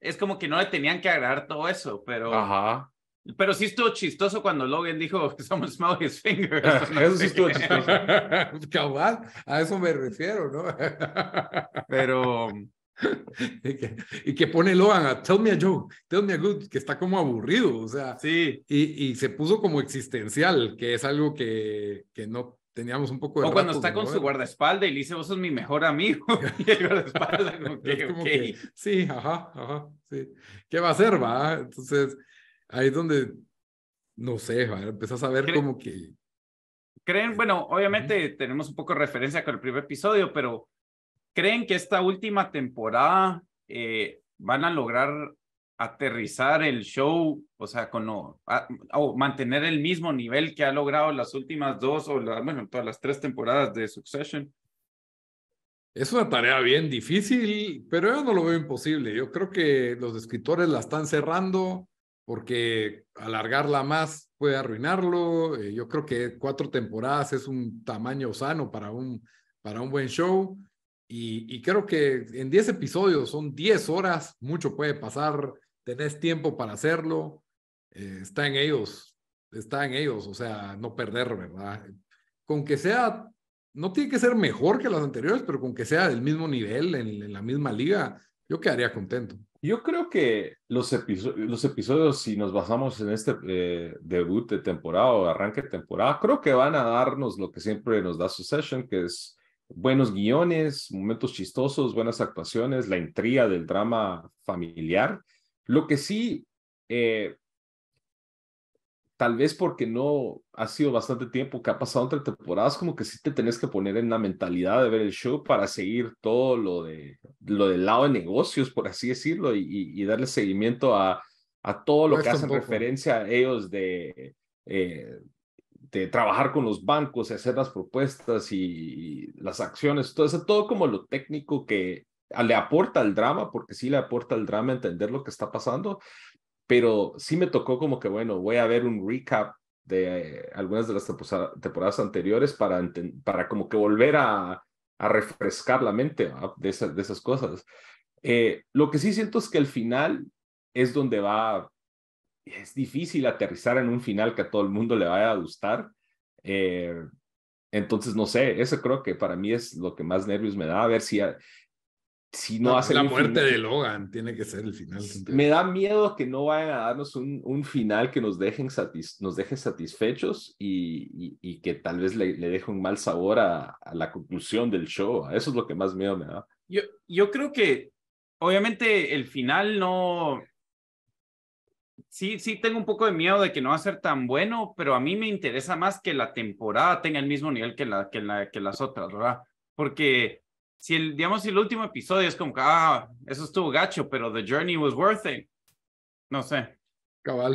Es como que no le tenían que agarrar todo eso, pero. Ajá. Pero sí estuvo chistoso cuando Logan dijo, que somos his fingers. eso sí estuvo chistoso. Cabal, a eso me refiero, ¿no? pero. y, que, y que pone Logan a tell me a joke, tell me a good, que está como aburrido, o sea. Sí. Y, y se puso como existencial, que es algo que, que no teníamos un poco de... O cuando está con su guardaespalda y le dice, vos sos mi mejor amigo. y el guardaespaldas como, que, sí, ajá, ajá, sí. ¿Qué va a hacer, va? Entonces, ahí es donde, no sé, va, empezás a ver como que... Creen, bueno, obviamente tenemos un poco de referencia con el primer episodio, pero ¿creen que esta última temporada eh, van a lograr aterrizar el show, o sea, con o, o mantener el mismo nivel que ha logrado las últimas dos o la, bueno, todas las tres temporadas de Succession. Es una tarea bien difícil, pero yo no lo veo imposible. Yo creo que los escritores la están cerrando porque alargarla más puede arruinarlo. Eh, yo creo que cuatro temporadas es un tamaño sano para un, para un buen show. Y, y creo que en 10 episodios son 10 horas, mucho puede pasar tenés tiempo para hacerlo, eh, está en ellos, está en ellos, o sea, no perder, ¿verdad? Con que sea, no tiene que ser mejor que las anteriores, pero con que sea del mismo nivel, en, la misma liga, yo quedaría contento. Yo creo que los, los episodios, si nos basamos en este eh, debut de temporada o arranque de temporada, creo que van a darnos lo que siempre nos da Succession, que es buenos guiones, momentos chistosos, buenas actuaciones, la intriga del drama familiar lo que sí, eh, tal vez porque no ha sido bastante tiempo que ha pasado entre temporadas, como que sí te tenés que poner en la mentalidad de ver el show para seguir todo lo, de, lo del lado de negocios, por así decirlo, y, darle seguimiento a, todo lo que hacen referencia a ellos de... Eh, de trabajar con los bancos, hacer las propuestas y, y las acciones, todo eso, todo como lo técnico que, le aporta el drama, porque sí le aporta el drama entender lo que está pasando, pero sí me tocó como que, bueno, voy a ver un recap de algunas de las temporadas, anteriores para, para como que volver a, refrescar la mente de esas, de esas cosas. Eh, lo que sí siento es que el final es donde va, es difícil aterrizar en un final que a todo el mundo le vaya a gustar. Eh, entonces, no sé, eso creo que para mí es lo que más nervios me da, a ver si, si no, hace la muerte de Logan tiene que ser el final. Me da miedo que no vayan a darnos un, un final que nos dejen satis, nos deje satisfechos y, y, que tal vez le, deje un mal sabor a, la conclusión del show. Eso es lo que más miedo me da. Yo, yo creo que obviamente el final no... Sí, sí tengo un poco de miedo de que no va a ser tan bueno, pero a mí me interesa más que la temporada tenga el mismo nivel que, la, que, la, que las otras, ¿verdad? Porque si el, digamos, el último episodio es como que, ah, eso estuvo gacho, pero the journey was worth it. No sé. Cabal.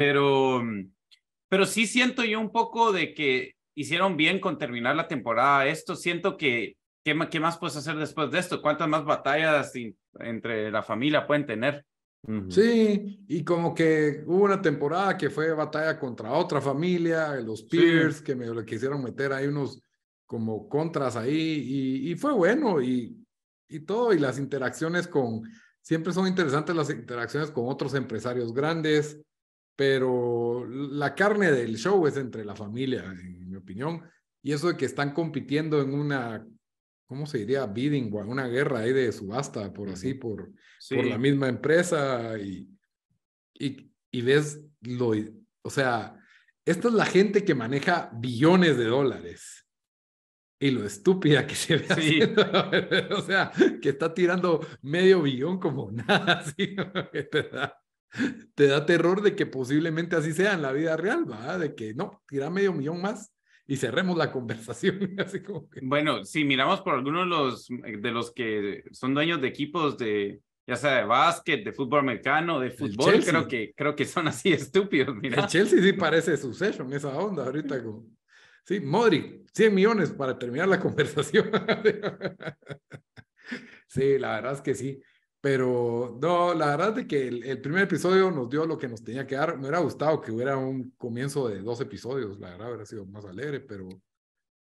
Pero, sí siento yo un poco de que hicieron bien con terminar la temporada. Esto siento que, ¿qué, qué más puedes hacer después de esto? ¿Cuántas más batallas entre la familia pueden tener? Sí, y como que hubo una temporada que fue batalla contra otra familia, los peers que me lo quisieron meter ahí unos como contras ahí y, fue bueno y, todo y las interacciones con, siempre son interesantes las interacciones con otros empresarios grandes, pero la carne del show es entre la familia, en mi opinión, y eso de que están compitiendo en una, ¿cómo se diría? Bidding, una guerra ahí de subasta, por así, por, por la misma empresa y, y, y ves lo, o sea, esta es la gente que maneja billones de dólares y lo estúpida que se ve haciendo, o sea, que está tirando medio billón como nada, te da, te da terror de que posiblemente así sea en la vida real, va De que no, tira medio millón más y cerremos la conversación. Así como que... Bueno, si miramos por algunos de los, de los que son dueños de equipos de, ya sea de básquet, de fútbol americano, de fútbol, creo que, creo que son así estúpidos. Mira. El Chelsea sí parece suceso en esa onda ahorita. Como... Sí, Modric, 100 millones para terminar la conversación. sí, la verdad es que sí. Pero no, la verdad es que el, primer episodio nos dio lo que nos tenía que dar. Me hubiera gustado que hubiera un comienzo de dos episodios, la verdad hubiera sido más alegre, pero,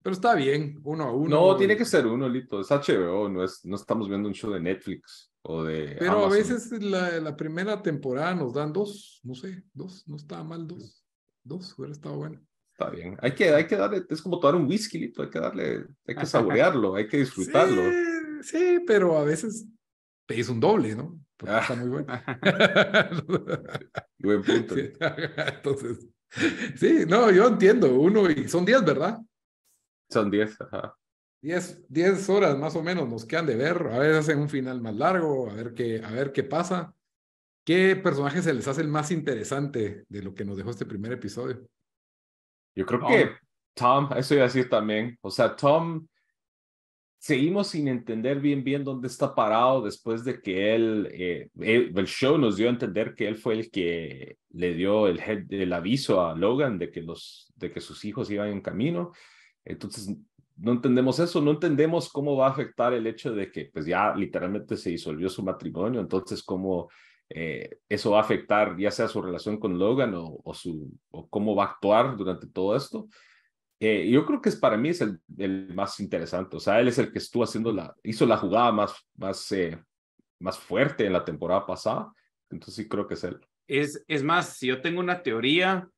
pero está bien, uno a uno. No, tiene que ser uno, Lito. Es HBO, no, es, no estamos viendo un show de Netflix o de. Pero a veces la, la, primera temporada nos dan dos, no sé, dos, no estaba mal, dos. Dos, hubiera estado bueno. Está bien. Hay que, hay que darle, es como tomar un whisky, hay que darle, hay que saborearlo, hay que disfrutarlo. Sí, pero a veces pedís un doble, ¿no? Ah. está muy bueno. Buen punto. Entonces, sí, no, yo entiendo. Uno y son diez, ¿verdad? Son diez, ajá. Diez horas más o menos nos quedan de ver. A veces hacen un final más largo, a ver qué, a ver qué pasa. ¿Qué personaje se les hace el más interesante de lo que nos dejó este primer episodio? Yo creo que Tom, eso iba a decir también. O sea, Tom, seguimos sin entender bien bien dónde está parado después de que él, eh, el show nos dio a entender que él fue el que le dio el, head, aviso a Logan de que, los, de que sus hijos iban en camino. Entonces, no entendemos eso, no entendemos cómo va a afectar el hecho de que pues ya literalmente se disolvió su matrimonio, entonces cómo eh, eso va a afectar ya sea su relación con Logan o, su, o cómo va a actuar durante todo esto. Eh, yo creo que es, para mí es el, más interesante. O sea, él es el que estuvo haciendo la, hizo la jugada más, más, eh, más fuerte en la temporada pasada. Entonces sí creo que es él. Es, es más, si yo tengo una teoría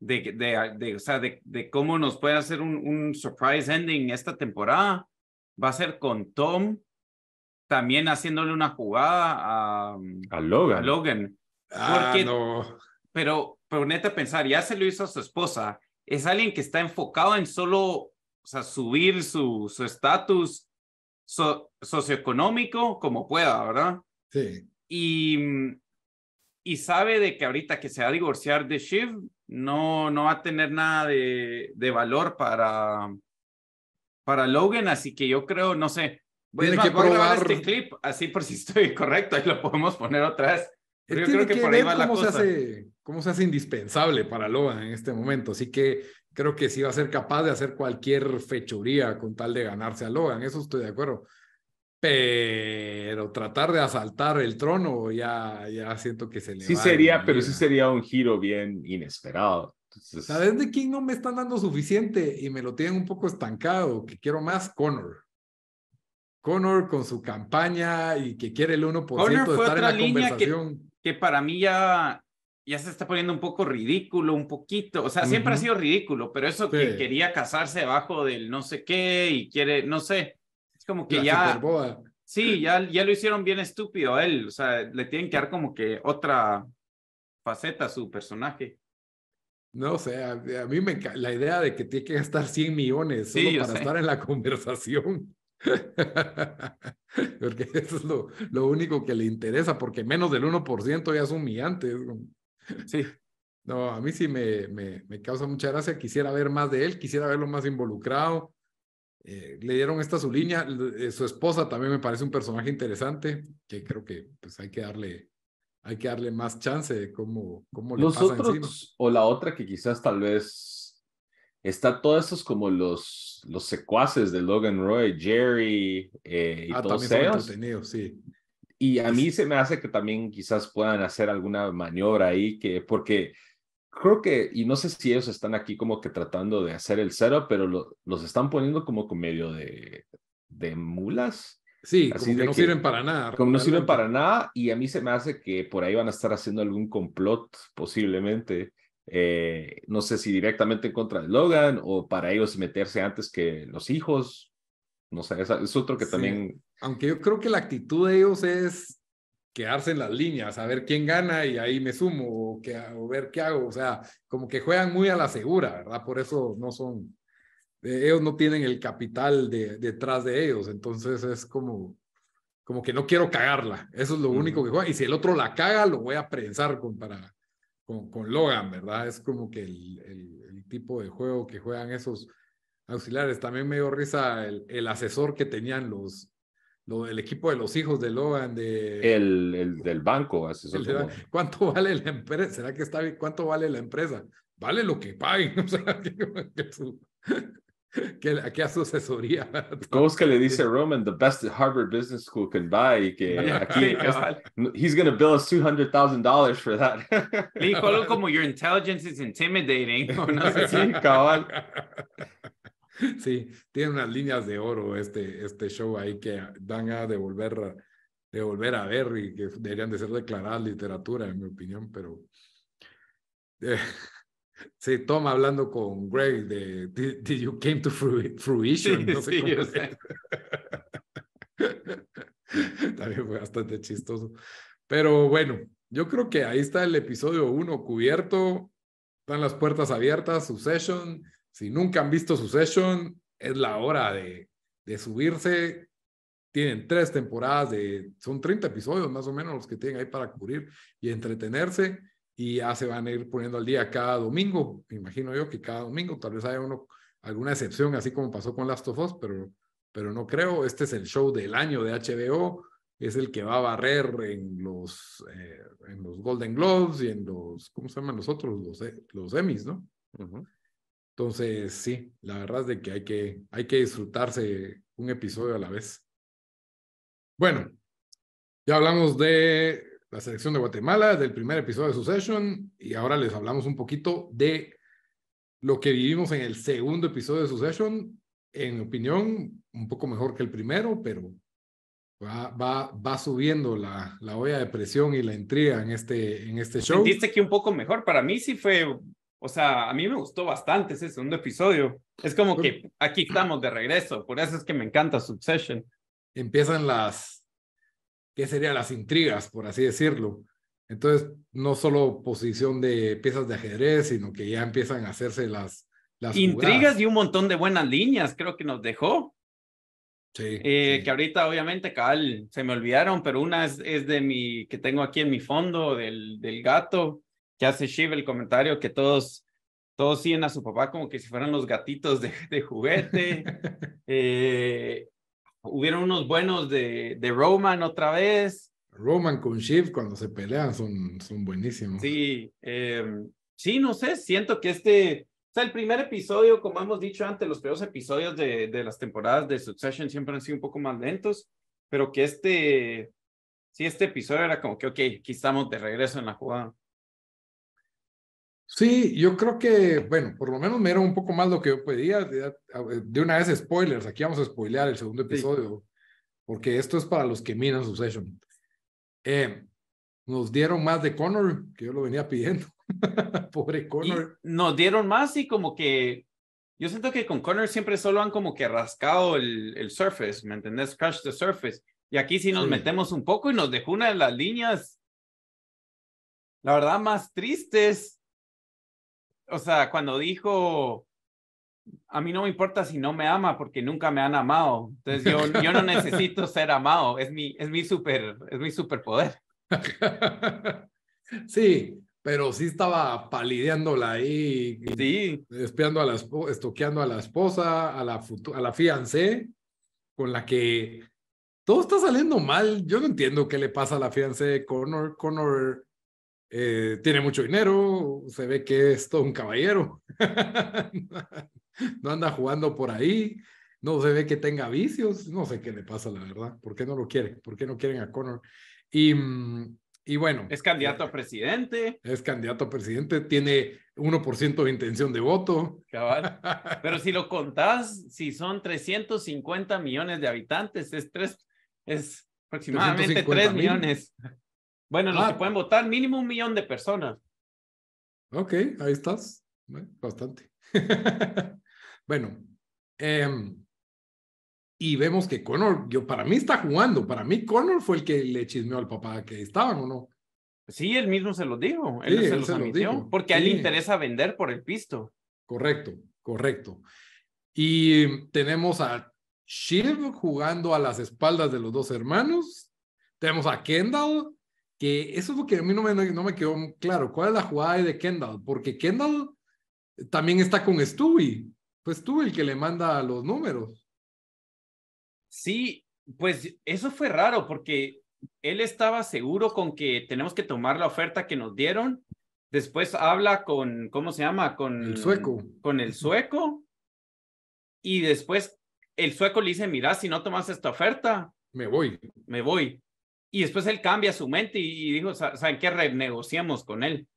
de, sea, de, cómo nos puede hacer un surprise ending esta temporada, va a ser con Tom también haciéndole una jugada a, mm, Logan. Logan. Ah, pero, pero neta pensar, ya se lo hizo a su esposa, es alguien que está enfocado en solo o sea, subir su estatus su estatus socioeconómico como pueda, ¿verdad? Sí. Y, mm, y sabe de que ahorita que se va a divorciar de Shiv, no, no va a tener nada de, de valor para, para Logan, así que yo creo, no sé, Voy, que a grabar este clip, así por si estoy correcto, ahí lo podemos poner atrás. Pero yo creo que, por ahí va la Se hace, cómo se hace indispensable para Logan en este momento. Así que creo que sí va a ser capaz de hacer cualquier fechoría con tal de ganarse a Logan, eso estoy de acuerdo. Pero tratar de asaltar el trono ya, ya siento que se le Sí sería, pero sí sería un giro bien inesperado. ¿Sabes de quién no me están dando suficiente y me lo tienen un poco estancado? Que quiero más Connor. Connor con su campaña y que quiere el 1% Connor de estar en la conversación. Que, para mí ya, ya se está poniendo un poco ridículo, un poquito. O sea, siempre ha sido ridículo, pero eso que quería casarse debajo del no sé qué y quiere, no sé. Es como que ya. Sí, ya, ya lo hicieron bien estúpido a él. O sea, le tienen que dar como que otra faceta a su personaje. No sé, a, mí me la idea de que tiene que gastar 100 millones solo para estar en la conversación. porque eso es lo, único que le interesa, porque menos del 1% ya es humillante. Sí. No, a mí sí me, causa mucha gracia. Quisiera ver más de él, quisiera verlo más involucrado. Eh, le dieron esta su línea. Eh, su esposa también me parece un personaje interesante, que creo que pues hay que darle, hay que darle más chance de cómo, cómo le Los pasa encima. O la otra que quizás tal vez está todos esos como los, los secuaces de Logan Roy, Jerry eh, y ah, todos ellos. Y a mí se me hace que también quizás puedan hacer alguna maniobra ahí, que, porque creo que, y no sé si ellos están aquí como que tratando de hacer el cero, pero los están poniendo como con medio de, de mulas. Sí, Así como que no sirven para nada. Como no sirven para nada, y a mí se me hace que por ahí van a estar haciendo algún complot posiblemente eh, no sé si directamente en contra de Logan o para ellos meterse antes que los hijos. No sé, es, otro que también... Aunque yo creo que la actitud de ellos es quedarse en las líneas, a ver quién gana y ahí me sumo o, que, o ver qué hago. O sea, como que juegan muy a la segura, ¿verdad? Por eso no son... Eh, ellos no tienen el capital de, detrás de ellos, entonces es como como que no quiero cagarla. Eso es lo único que juega. Y si el otro la caga, lo voy a prensar con, para, con, Logan, ¿verdad? Es como que el, tipo de juego que juegan esos auxiliares. También me dio risa el, asesor que tenían los, lo el equipo de los hijos de Logan de el, del banco asesor cuánto vale la empresa será que está cuánto vale la empresa vale lo que paguen o sea, ¿Qué aquí a su asesoría. que le dice Roman, the best Harvard Business School can buy, que aquí, he's going to bill us $200,000 for that. Le dijo algo como, your intelligence is intimidating. No sé Sí, cabal. Sí, tiene unas líneas de oro este, este show ahí que dan a devolver, devolver a ver y que deberían de ser declaradas literatura, en mi opinión, pero... Eh, Sí, Tom hablando con Greg de Did, You Came to Fruition. no sé sí, También fue bastante chistoso. Pero bueno, yo creo que ahí está el episodio 1 cubierto. Están las puertas abiertas, su session. Si nunca han visto su session, es la hora de, de subirse. Tienen tres temporadas de, son 30 episodios más o menos los que tienen ahí para cubrir y entretenerse y ya se van a ir poniendo al día cada domingo. Me imagino yo que cada domingo, tal vez haya uno, alguna excepción, así como pasó con Last of Us, pero, pero no creo. Este es el show del año de HBO, es el que va a barrer en los, eh, en los Golden Globes y en los, ¿cómo se llaman los otros? Los, eh, los Emmys, ¿no? Entonces, sí, la verdad es de que hay, que hay que disfrutarse un episodio a la vez. Bueno, ya hablamos de la selección de Guatemala, del primer episodio de Succession, y ahora les hablamos un poquito de lo que vivimos en el segundo episodio de Succession, en mi opinión, un poco mejor que el primero, pero va, va, subiendo la, la olla de presión y la intriga en este, en este show. Sentiste que un poco mejor, para mí sí fue, o sea, a mí me gustó bastante ese segundo episodio. Es como que aquí estamos de regreso, por eso es que me encanta Succession. Empiezan las, qué serían las intrigas, por así decirlo. Entonces, no solo posición de piezas de ajedrez, sino que ya empiezan a hacerse las... las intrigas y un montón de buenas líneas, creo que nos dejó. Sí, eh, Que ahorita, obviamente, cabal, se me olvidaron, pero una es, de mi, que tengo aquí en mi fondo, del, del gato, que hace Shiv el comentario que todos, todos siguen a su papá como que si fueran los gatitos de, juguete. eh, Hubieron unos buenos de, de Roman otra vez. Roman con Shiv cuando se pelean son, son buenísimos. Sí, em, sí, no sé, siento que este, o sea, el primer episodio, como hemos dicho antes, los primeros episodios de, de las temporadas de Succession siempre han sido un poco más lentos, pero que este, sí, este episodio era como que, ok, aquí estamos de regreso en la jugada. Sí, yo creo que, bueno, por lo menos me era un poco más lo que yo pedía. De, una vez, spoilers, aquí vamos a spoilear el segundo episodio, porque esto es para los que miran su Eh, nos dieron más de Connor, que yo lo venía pidiendo. Pobre Connor. nos dieron más y como que yo siento que con Connor siempre solo han como que rascado el, surface, ¿me entendés? Crash the surface. Y aquí sí nos metemos un poco y nos dejó una de las líneas, la verdad, más tristes o sea, cuando dijo, a mí no me importa si no me ama porque nunca me han amado. Entonces yo, no necesito ser amado, es mi, es mi, super, es mi superpoder. Sí, pero sí estaba palideándola ahí, sí. espiando a la, estoqueando a la esposa, a la, a la fiancé, con la que todo está saliendo mal. Yo no entiendo qué le pasa a la fiancé de Connor. Connor eh, tiene mucho dinero, se ve que es todo un caballero, no anda jugando por ahí, no se ve que tenga vicios, no sé qué le pasa, la verdad, ¿por qué no lo quieren? ¿Por qué no quieren a Connor? Y, mm, y bueno. Es candidato eh, a presidente. Es candidato a presidente, tiene 1% de intención de voto. Pero si lo contás, si son 350 millones de habitantes, es, tres, es aproximadamente 3 millones. Bueno, los ah. pueden votar, mínimo un millón de personas. Ok, ahí estás. bastante. bueno, em, y vemos que Connor, yo, para mí está jugando, para mí Connor fue el que le chismeó al papá que estaban o no. Sí, él mismo se lo dijo, él se, los porque a él le interesa vender por el pisto. Correcto, correcto. Y tenemos a Shiv jugando a las espaldas de los dos hermanos, tenemos a Kendall eso es lo que a mí no me, no me quedó claro. ¿Cuál es la jugada de Kendall? Porque Kendall también está con Stewie. Pues tú el que le manda los números. Sí, pues eso fue raro porque él estaba seguro con que tenemos que tomar la oferta que nos dieron. Después habla con, ¿cómo se llama? Con el sueco. Con el sueco. Y después el sueco le dice, mira, si no tomas esta oferta. Me voy. Me voy. Y después él cambia su mente y, dijo, ¿saben qué? Renegociamos con él.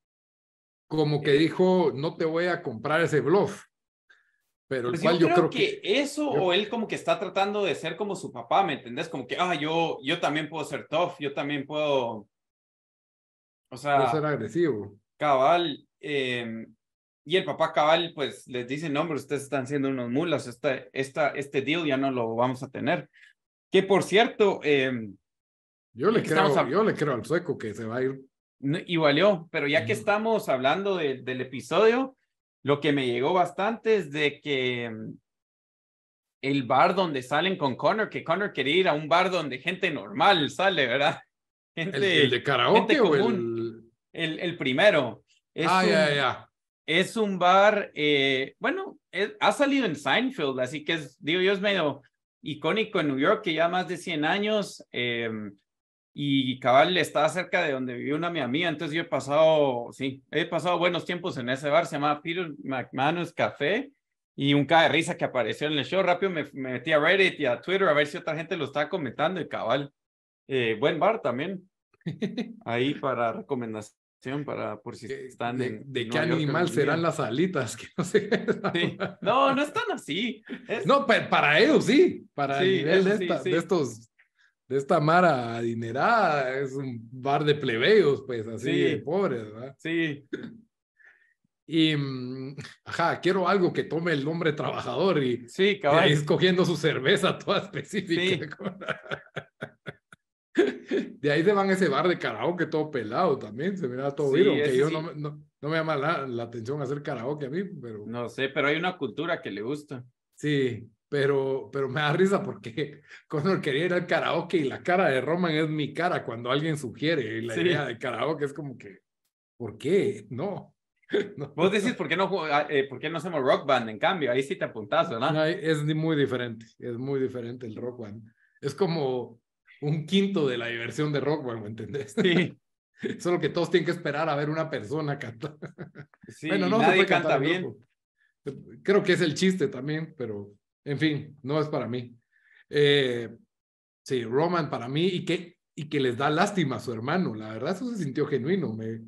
Como que eh, dijo, no te voy a comprar ese bluff. Pero el pues cual yo, creo, que, eso o él como que está tratando de ser como su papá, ¿me entendés? Como que, ah, yo, yo también puedo ser tough, yo también puedo... O sea... ser agresivo. Cabal. Eh, y el papá cabal, pues les dice, no, pero ustedes están siendo unos mulas, esta, esta, este deal ya no lo vamos a tener. Que por cierto, eh, yo le, creo, le creo al sueco que se va a ir. pero ya que estamos hablando del episodio, lo que me llegó bastante es de que mm, el bar donde salen con Connor, que Connor quería ir a un bar donde gente normal sale, ¿verdad? ¿El, de karaoke o el... el...? primero. Es ah, un, ya, ya. Es un bar, eh, bueno, ha salido en Seinfeld, así que es, digo yo, es medio icónico en New York, que ya más de 100 años. Em, y cabal estaba cerca de donde vivía una amiga mía, entonces yo he pasado, sí, he pasado buenos tiempos en ese bar, se llamaba Peter McManus Café, y un cara de risa que apareció en el show, rápido me, metí a Reddit y a Twitter a ver si otra gente lo estaba comentando, y cabal, eh, buen bar también, ahí para recomendación, para por si están de, qué animal serán las alitas? no, no, están así. Es... No, para ellos sí, para el nivel de estos de esta mara adinerada, es un bar de plebeyos, pues así, pobres, ¿verdad? Sí. Y, mm, ajá, quiero algo que tome el nombre trabajador y, sí, y ahí escogiendo su cerveza toda específica. De ahí se van ese bar de karaoke todo pelado también, se mira todo sí, aunque yo no, me llama la, la atención hacer karaoke a mí, pero... No sé, pero hay una cultura que le gusta. Sí, pero, pero me da risa porque Connor quería ir al karaoke y la cara de Roman es mi cara cuando alguien sugiere la idea de karaoke. Es como que, ¿por qué? No. Vos decís, ¿por qué no, ah, eh, ¿por qué no hacemos rock band? En cambio, ahí sí te apuntas. ¿verdad? No, es muy diferente, es muy diferente el rock band. Es como un quinto de la diversión de rock band, ¿me entendés? Sí. Solo que todos tienen que esperar a ver una persona cantar. Sí, nadie canta bien. Creo que es el chiste también, pero en fin, no es para mí. Eh, sí, Roman para mí y que, y que les da lástima a su hermano. La verdad, eso se sintió genuino. Me,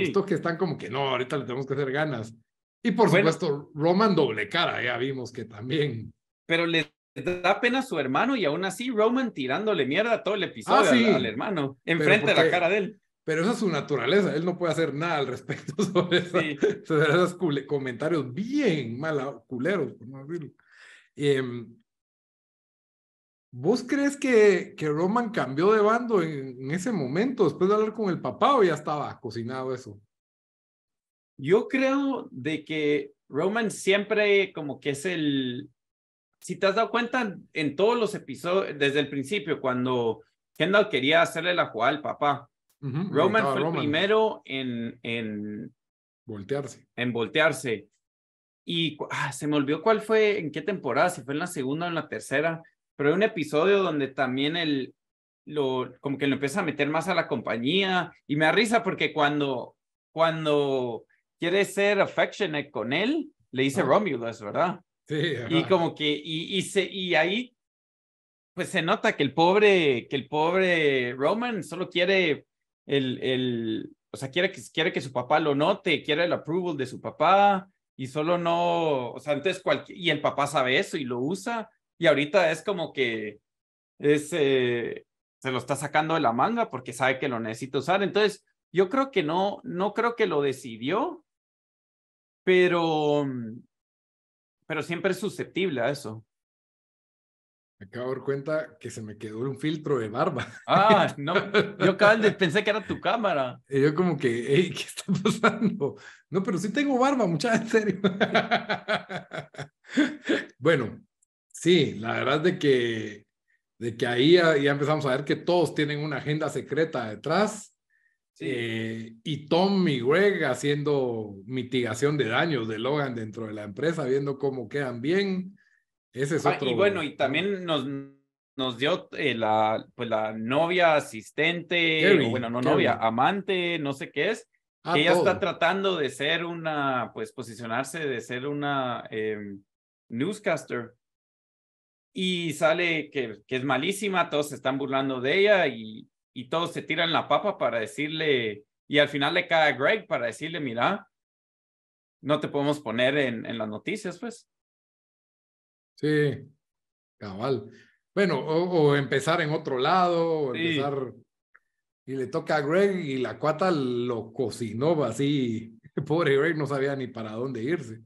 gustó que están como que no, ahorita le tenemos que hacer ganas. Y por supuesto, Roman doble cara, ya vimos que también. Pero le da pena a su hermano y aún así Roman tirándole mierda todo el episodio ah, al, hermano, enfrente de la cara de él. Pero esa es su naturaleza, él no puede hacer nada al respecto sobre, eso. esos comentarios bien mal culeros, por no decirlo. Em, ¿Vos crees que, que, Roman cambió de bando en, ese momento, después de hablar con el papá, o ya estaba cocinado eso? Yo creo de que Roman siempre como que es el... Si te has dado cuenta, en todos los episodios, desde el principio, cuando Kendall quería hacerle la jugada al papá, Roman fue el primero en, en... Voltearse. En voltearse y ah, se me olvidó cuál fue, en qué temporada, si fue en la segunda o en la tercera, pero hay un episodio donde también el, lo, como que lo empieza a meter más a la compañía y me arrisa porque cuando, cuando quiere ser affectionate con él, le dice ah. es ¿verdad? Sí. Y como que, y, y, se, y ahí, pues se nota que el pobre, que el pobre Roman solo quiere el, el o sea, quiere que, quiere que su papá lo note, quiere el approval de su papá, y solo no, o sea, antes cualquier, y el papá sabe eso y lo usa, y ahorita es como que es, eh, se lo está sacando de la manga porque sabe que lo necesita usar. Entonces, yo creo que no, no creo que lo decidió, pero, pero siempre es susceptible a eso. Me acabo de dar cuenta que se me quedó un filtro de barba. Ah, no. Yo de pensé que era tu cámara. Y yo como que, ¿qué está pasando? No, pero sí tengo barba, mucha en serio. bueno, sí, la verdad de que, de que ahí ya, empezamos a ver que todos tienen una agenda secreta detrás. Eh, y Tom y Greg haciendo mitigación de daños de Logan dentro de la empresa, viendo cómo quedan bien ese es ah, otro. y bueno, y también nos, nos dio eh, la, pues, la novia asistente, bueno, no novia, amante, no sé qué es, ah, que ella está tratando de ser una, pues posicionarse de ser una eh, newscaster. Y sale que, que, es malísima, todos se están burlando de ella y, y todos se tiran la papa para decirle, y al final le cae a Greg para decirle, mira, no te podemos poner en, en las noticias, pues. Sí, cabal. Bueno, o, empezar en otro lado, empezar. Y le toca a Greg y la cuata lo cocinó así. Pobre Greg no sabía ni para dónde irse.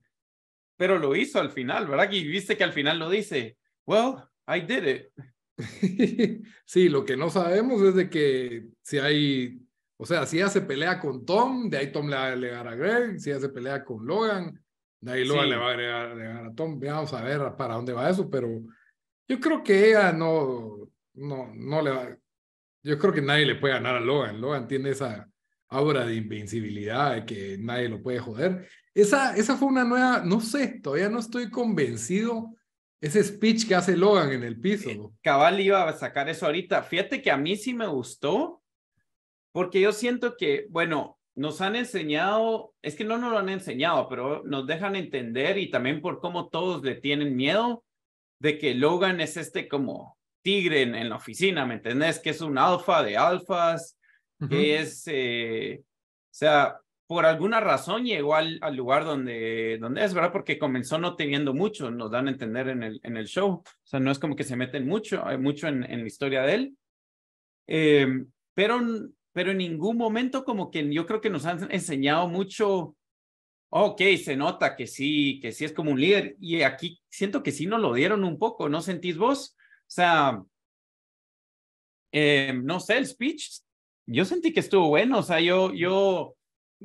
Pero lo hizo al final, ¿verdad? Y viste que al final lo dice. Well, I did it. sí, lo que no sabemos es de que si hay, o sea, si hace pelea con Tom, de ahí Tom le va a a Greg, si hace pelea con Logan, de le va a agregar, a Tom. Vamos a ver para dónde va eso, pero yo creo que ella no, no, no le va. Yo creo que nadie le puede ganar a Logan. Logan tiene esa aura de invencibilidad, de que nadie lo puede joder. Esa, esa fue una nueva, no sé, todavía no estoy convencido. Ese speech que hace Logan en el piso. Eh, cabal iba a sacar eso ahorita. Fíjate que a mí sí me gustó, porque yo siento que, bueno, nos han enseñado, es que no nos lo han enseñado, pero nos dejan entender y también por cómo todos le tienen miedo de que Logan es este como tigre en, la oficina, ¿me entendés? Que es un alfa de alfas, que es, eh, o sea, por alguna razón llegó al, al, lugar donde, donde es, ¿verdad? Porque comenzó no teniendo mucho, nos dan a entender en el, en el show, o sea, no es como que se meten mucho, eh, mucho en, en la historia de él. Em, pero pero en ningún momento como que yo creo que nos han enseñado mucho, ok, se nota que sí, que sí es como un líder, y aquí siento que sí nos lo dieron un poco, ¿no sentís vos? O sea, eh, no sé, el speech, yo sentí que estuvo bueno, o sea, yo, yo...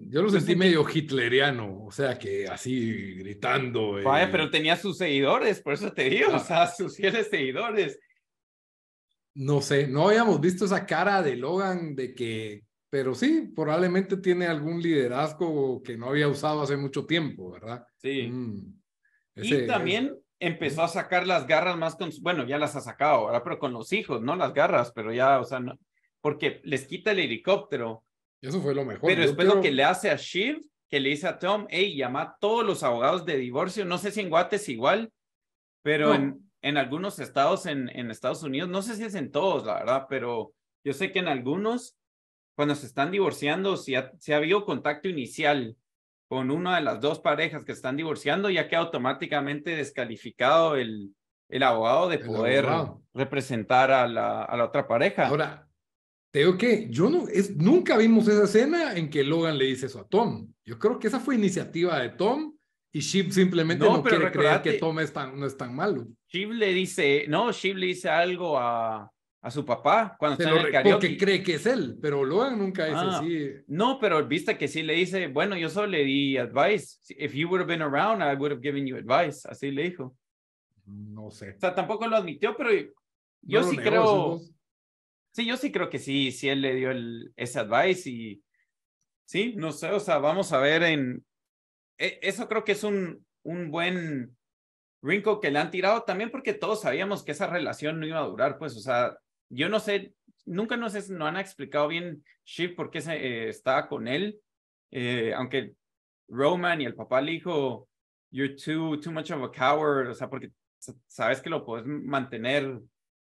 Yo lo sentí medio hitleriano, o sea, que así gritando. Vaya, eh. pero tenía sus seguidores, por eso te digo, o ah. sea, sus fieles seguidores no sé, no habíamos visto esa cara de Logan de que, pero sí, probablemente tiene algún liderazgo que no había usado hace mucho tiempo, ¿verdad? Sí. Mm. y también empezó ¿eh? a sacar las garras más con, bueno, ya las ha sacado, ahora Pero con los hijos, no las garras, pero ya, o sea, no, porque les quita el helicóptero. Eso fue lo mejor. Pero después lo que le hace a Shiv, que le dice a Tom, hey, llama a todos los abogados de divorcio, no sé si en es igual, pero en en algunos estados en, en Estados Unidos, no sé si es en todos, la verdad, pero yo sé que en algunos, cuando se están divorciando, si ha, ha habido contacto inicial con una de las dos parejas que están divorciando, ya que automáticamente descalificado el, el abogado de poder representar a la, a la otra pareja. Ahora, te digo que yo no, es, nunca vimos esa escena en que Logan le dice eso a Tom. Yo creo que esa fue iniciativa de Tom y Chip simplemente no, quiere creer que Tom no es tan malo. Shiv le dice, no, Shiv le dice algo a, a su papá cuando se está en el karaoke. Porque cree que es él, pero Logan nunca es ah, así. No, pero viste que sí le dice, bueno, yo solo le di advice. If you would have been around, I would have given you advice. Así le dijo. No sé. O sea, tampoco lo admitió, pero yo sí creo. Sí, yo sí creo que sí, sí él le dio el, ese advice y sí, no sé, o sea, vamos a ver en. E, eso creo que es un, un buen Rinko que le han tirado también porque todos sabíamos que esa relación no iba a durar, pues, o sea, yo no sé, nunca nos sé, no han explicado bien Shift por qué se, eh, estaba con él, eh, aunque Roman y el papá le dijo, you're too, too much of a coward, o sea, porque sabes que lo puedes mantener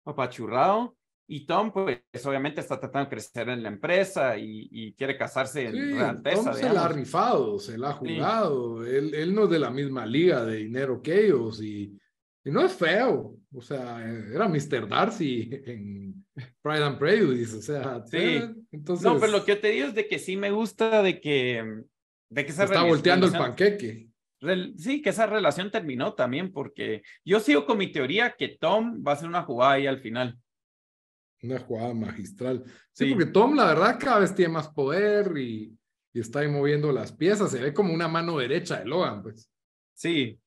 apachurrado, y Tom, pues obviamente está tratando de crecer en la empresa y, quiere casarse sí, realteza. Tom se la ha rifado, se la ha jugado. Él, no es de la misma liga de dinero que ellos y, no es feo. O sea, era Mr. Darcy en Pride and Prejudice. O sea, sí. entonces... Eh, no, pero lo que yo te digo es de que sí me gusta de que... De que está volteando el panqueque. Sí, que esa relación terminó también porque yo sigo con mi teoría que Tom va a hacer una jugada ahí al final. Una jugada magistral. Sí, porque Tom, la verdad, cada vez tiene más poder y, está ahí moviendo las piezas. Se ve como una mano derecha de Logan, pues. Sí.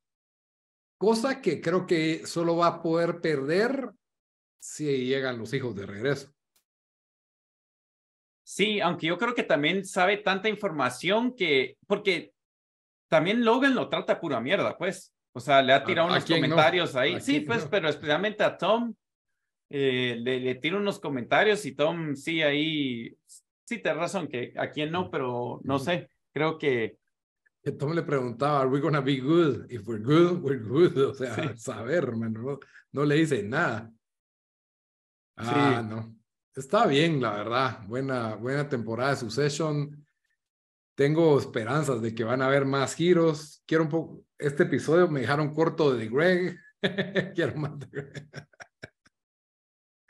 Cosa que creo que solo va a poder perder si llegan los hijos de regreso. Sí, aunque yo creo que también sabe tanta información que. Porque también Logan lo trata pura mierda, pues. O sea, le ha tirado unos comentarios ahí. Sí, pues, pero especialmente a Tom eh, le, le, tiro unos comentarios y Tom sí ahí, sí te razón que a quién no, pero no sé, creo que... Tom le preguntaba, ¿Are we gonna be good? If we're good, we're good. O sea, saber, no, le dice nada. Ah, no. Está bien, la verdad. Buena, buena temporada de Succession. Tengo esperanzas de que van a haber más giros. Quiero un poco. Este episodio me dejaron corto de Greg. Quiero más de Greg.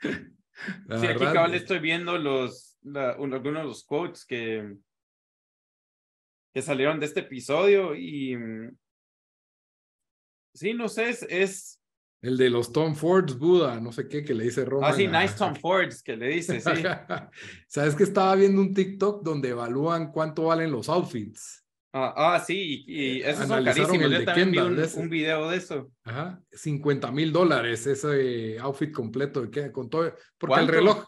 sí, aquí estoy viendo los, algunos de los quotes que, que salieron de este episodio y sí, no sé, es, el de los Tom Fords Buda, no sé qué, que le dice Roman. Ah, sí, nice Tom Fords, que le dice, Sabes que estaba viendo un TikTok donde evalúan cuánto valen los outfits. Ah, ah, sí, y, y eh, son carísimos. también Kendall, un, video de eso. Ajá, 50 mil dólares ese outfit completo con todo, porque el reloj,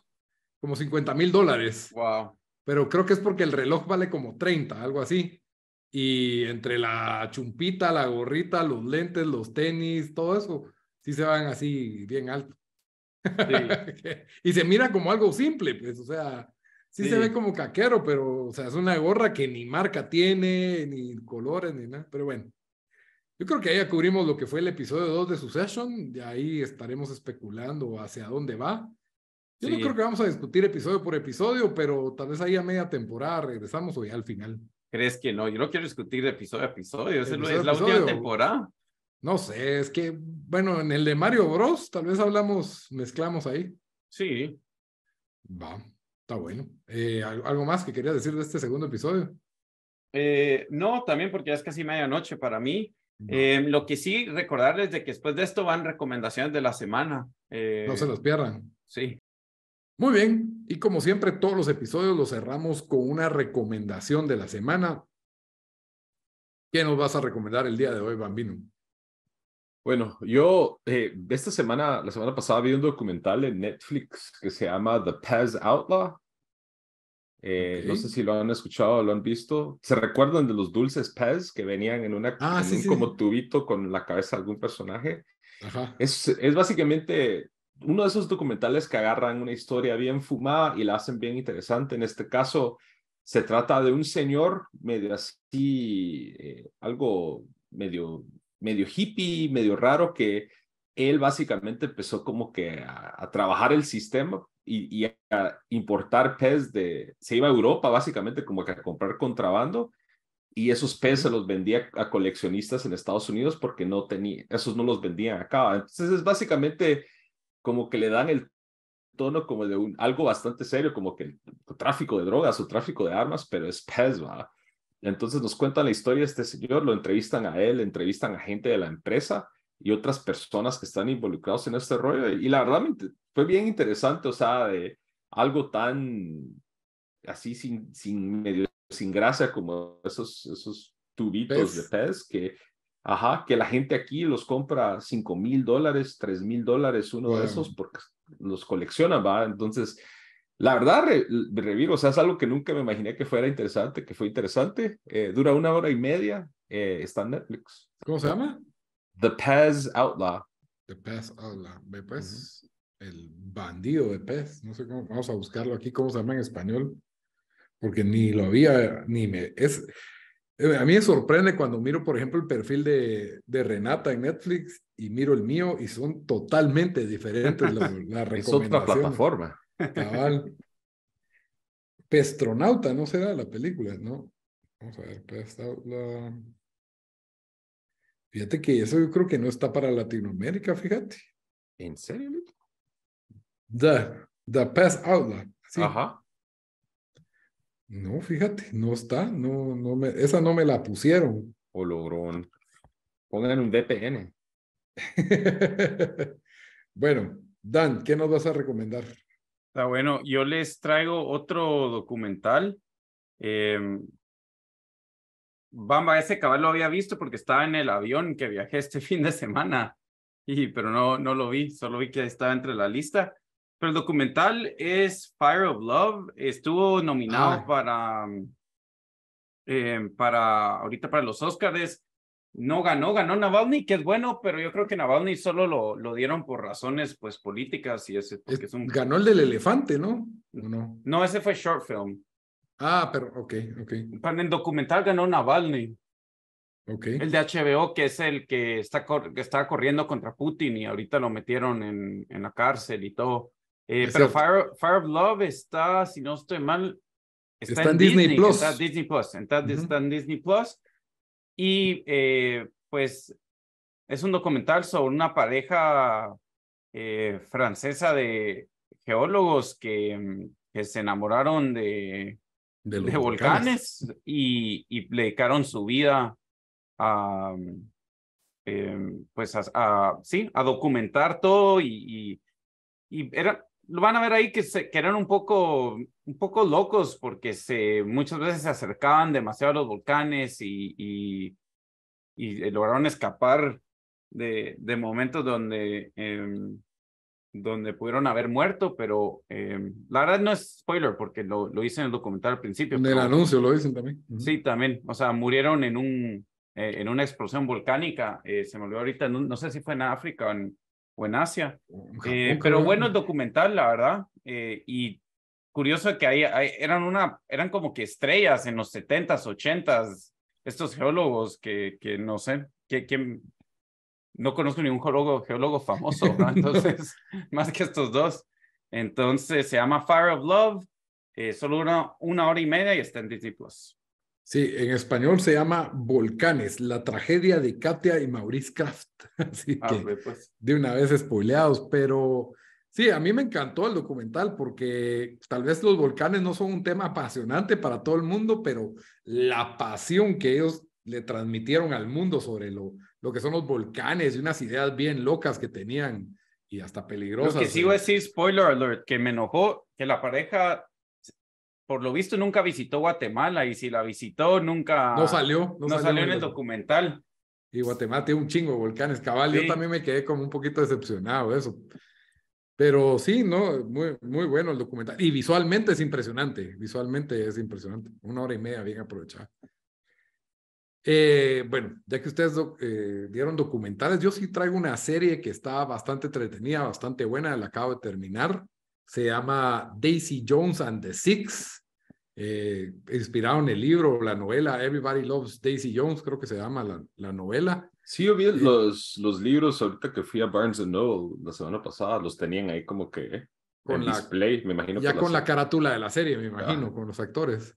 como 50 mil dólares. Wow. Pero creo que es porque el reloj vale como 30, algo así. Y entre la chumpita, la gorrita, los lentes, los tenis, todo eso, sí se van así bien alto. y se mira como algo simple, pues, o sea, sí, se ve como caquero, pero o sea, es una gorra que ni marca tiene, ni colores, ni nada. Pero bueno, yo creo que ahí ya cubrimos lo que fue el episodio 2 de Succession. De ahí estaremos especulando hacia dónde va. Yo no creo que vamos a discutir episodio por episodio, pero tal vez ahí a media temporada regresamos o ya al final. ¿Crees que no? Yo no quiero discutir de episodio a episodio. es la última temporada. No sé, es que, bueno, en el de Mario Bros, tal vez hablamos, mezclamos ahí. Sí. Va bueno. Eh, ¿Algo más que quería decir de este segundo episodio? Eh, no, también porque ya es casi medianoche para mí. Eh, lo que sí recordarles de que después de esto van recomendaciones de la semana. no se las pierdan. Sí. Muy bien, y como siempre todos los episodios los cerramos con una recomendación de la semana. ¿Qué nos vas a recomendar el día de hoy, Bambino? Bueno, yo esta semana, la semana pasada vi un documental en Netflix que se llama The Paz Outlaw, eh, no sé si lo han escuchado o lo han visto. ¿Se recuerdan de los dulces Pez que venían en, una, ah, como tubito con la cabeza de algún personaje? Ajá. Es, es básicamente uno de esos documentales que agarran una historia bien fumada y la hacen bien interesante. En este caso, se trata de un señor medio así, eh, algo medio, medio hippie, medio raro, que él básicamente empezó como que a, a trabajar el sistema y, a importar PES de, se iba a Europa básicamente como que a comprar contrabando y esos PES se los vendía a coleccionistas en Estados Unidos porque no tenía, esos no los vendían acá. Entonces es básicamente como que le dan el tono como de un, algo bastante serio, como que el, tráfico de drogas o tráfico de armas, pero es pez, ¿va? Entonces nos cuentan la historia de este señor, lo entrevistan a él, entrevistan a gente de la empresa y otras personas que están involucrados en este rollo. Y la verdad fue bien interesante, o sea, de algo tan así sin, sin medio, sin gracia como esos, esos tubitos de pez que, ajá, que la gente aquí los compra 5 mil dólares, 3 mil dólares, uno de esos, porque los colecciona, va. Entonces, la verdad, re, o sea, es algo que nunca me imaginé que fuera interesante, que fue interesante. Eh, dura una hora y media, eh, está en Netflix. ¿Cómo se llama? The Pez Outlaw. The Pez Outlaw. Ve pues, el bandido de Pez. No sé cómo, vamos a buscarlo aquí, cómo se llama en español. Porque ni lo había, ni me. Es, eh, a mí me sorprende cuando miro, por ejemplo, el perfil de, Renata en Netflix y miro el mío y son totalmente diferentes las, recomendaciones. Es otra plataforma. Pestronauta, no será la película, ¿no? Vamos a ver, Outlaw... Fíjate que eso yo creo que no está para Latinoamérica, fíjate. ¿En serio? The, the Pass Outlaw. Ajá. No, fíjate, no está, no, no me, esa no me la pusieron. O Pongan un VPN. bueno, Dan, ¿qué nos vas a recomendar? Está ah, bueno, yo les traigo otro documental. Em, Bamba, ese caballo lo había visto porque estaba en el avión que viajé este fin de semana, y, pero no, no lo vi, solo vi que estaba entre la lista. Pero el documental es Fire of Love, estuvo nominado ah. para, em, para, ahorita para los Oscars, no ganó, ganó Navalny, que es bueno, pero yo creo que Navalny solo lo, lo dieron por razones pues políticas y ese un... Ganó el del elefante, ¿no? ¿no? No, ese fue short film. Ah, pero, ok, ok. En el documental ganó Navalny. Okay. El de HBO, que es el que está, que está corriendo contra Putin y ahorita lo metieron en, en la cárcel y todo. Eh, pero Fire, of Love está, si no estoy mal, está, en Disney, Plus. Está Disney Plus. entonces está en Disney Plus. Y eh, pues es un documental sobre una pareja eh, francesa de geólogos que, mm, que se enamoraron de de, volcanes, y, y, dedicaron su vida a, mm, em, pues a, sí, a documentar todo y, era, lo van a ver ahí que, se, eran un poco, un poco locos porque se, muchas veces se acercaban demasiado a los volcanes y, lograron escapar de, de momentos donde em, donde pudieron haber muerto, pero eh, la verdad no es spoiler porque lo, lo hice en el documental al principio. En el anuncio lo dicen también. Sí, también. O sea, murieron en, un, eh, en una explosión volcánica. Eh, se me olvidó ahorita, no, sé si fue en África o en, Asia. pero bueno, el documental, la verdad. y curioso que ahí, eran, una, eran como que estrellas en los 70s, 80 estos geólogos que, que no sé, que, que no conozco ningún geólogo, geólogo famoso, entonces, más que estos dos. Entonces, se llama Fire of Love, eh, solo una, una hora y media y está en Disney Sí, en español se llama Volcanes, la tragedia de Katia y Maurice Kraft. Así ah, que pues. de una vez spoileados, pero sí, a mí me encantó el documental porque tal vez los volcanes no son un tema apasionante para todo el mundo, pero la pasión que ellos le transmitieron al mundo sobre lo, lo que son los volcanes y unas ideas bien locas que tenían y hasta peligrosas. Lo que sí voy a eh. decir, spoiler alert, que me enojó que la pareja, por lo visto, nunca visitó Guatemala y si la visitó, nunca. No salió. No, salió, en el documental. Y Guatemala tiene un chingo de volcanes, cabal. Yo también me quedé como un poquito decepcionado de eso. Pero sí, ¿no? Muy, muy bueno el documental. Y visualmente es impresionante. Visualmente es impresionante. Una hora y media bien aprovechada. Eh, bueno, ya que ustedes eh, dieron documentales, yo sí traigo una serie que está bastante entretenida, bastante buena, la acabo de terminar. Se llama Daisy Jones and the Six, eh, inspirado en el libro, la novela Everybody Loves Daisy Jones, creo que se llama la, novela. Sí, yo vi eh, los, los libros ahorita que fui a Barnes Noble la semana pasada, los tenían ahí como que con en la, display, me imagino. Ya con la, carátula de la serie, me imagino, con los actores.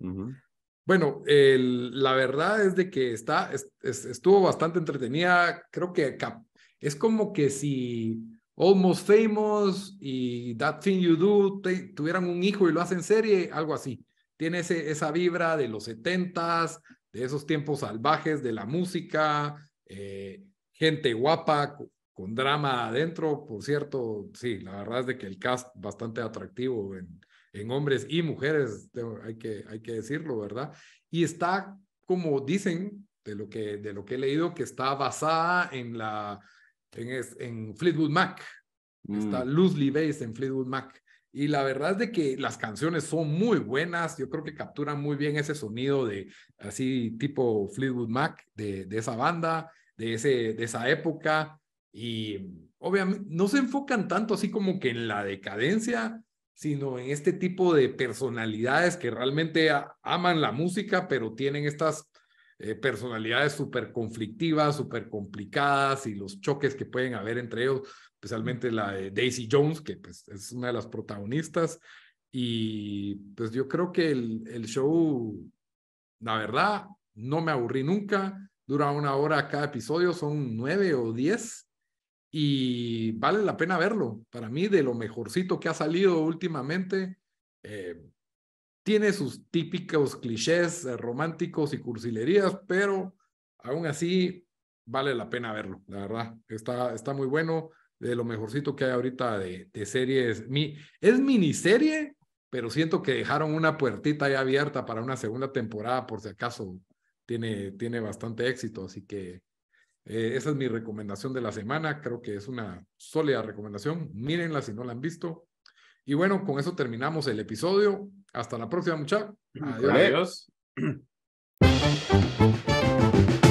Ajá. Bueno, la verdad es de que está, estuvo bastante entretenida. Creo que es como que si Almost Famous y That Thing You Do tuvieran un hijo y lo hacen serie, algo así. Tiene esa vibra de los setentas, de esos tiempos salvajes de la música, eh, gente guapa con drama adentro, por cierto, sí, la verdad es de que el cast bastante atractivo en, en hombres y mujeres, hay que, hay que decirlo, ¿verdad? Y está, como dicen, de lo que, de lo que he leído, que está basada en, la, en, Fleetwood Mac, mm. está loosely based en Fleetwood Mac. Y la verdad es de que las canciones son muy buenas, yo creo que capturan muy bien ese sonido de así tipo Fleetwood Mac, de, de esa banda, de, ese, de esa época. Y obviamente no se enfocan tanto así como que en la decadencia, sino en este tipo de personalidades que realmente aman la música, pero tienen estas eh, personalidades súper conflictivas, súper complicadas y los choques que pueden haber entre ellos, especialmente la de Daisy Jones, que pues, es una de las protagonistas. Y pues yo creo que el, el show, la verdad, no me aburrí nunca. Dura una hora cada episodio, son nueve o diez y vale la pena verlo. Para mí, de lo mejorcito que ha salido últimamente, eh, tiene sus típicos clichés eh, románticos y cursilerías, pero aún así vale la pena verlo, la verdad. Está, está muy bueno, de lo mejorcito que hay ahorita de, de series. Mi, es miniserie, pero siento que dejaron una puertita ya abierta para una segunda temporada, por si acaso tiene, tiene bastante éxito, así que eh, esa es mi recomendación de la semana. Creo que es una sólida recomendación. Mírenla si no la han visto. Y bueno, con eso terminamos el episodio. Hasta la próxima, muchachos. Adiós.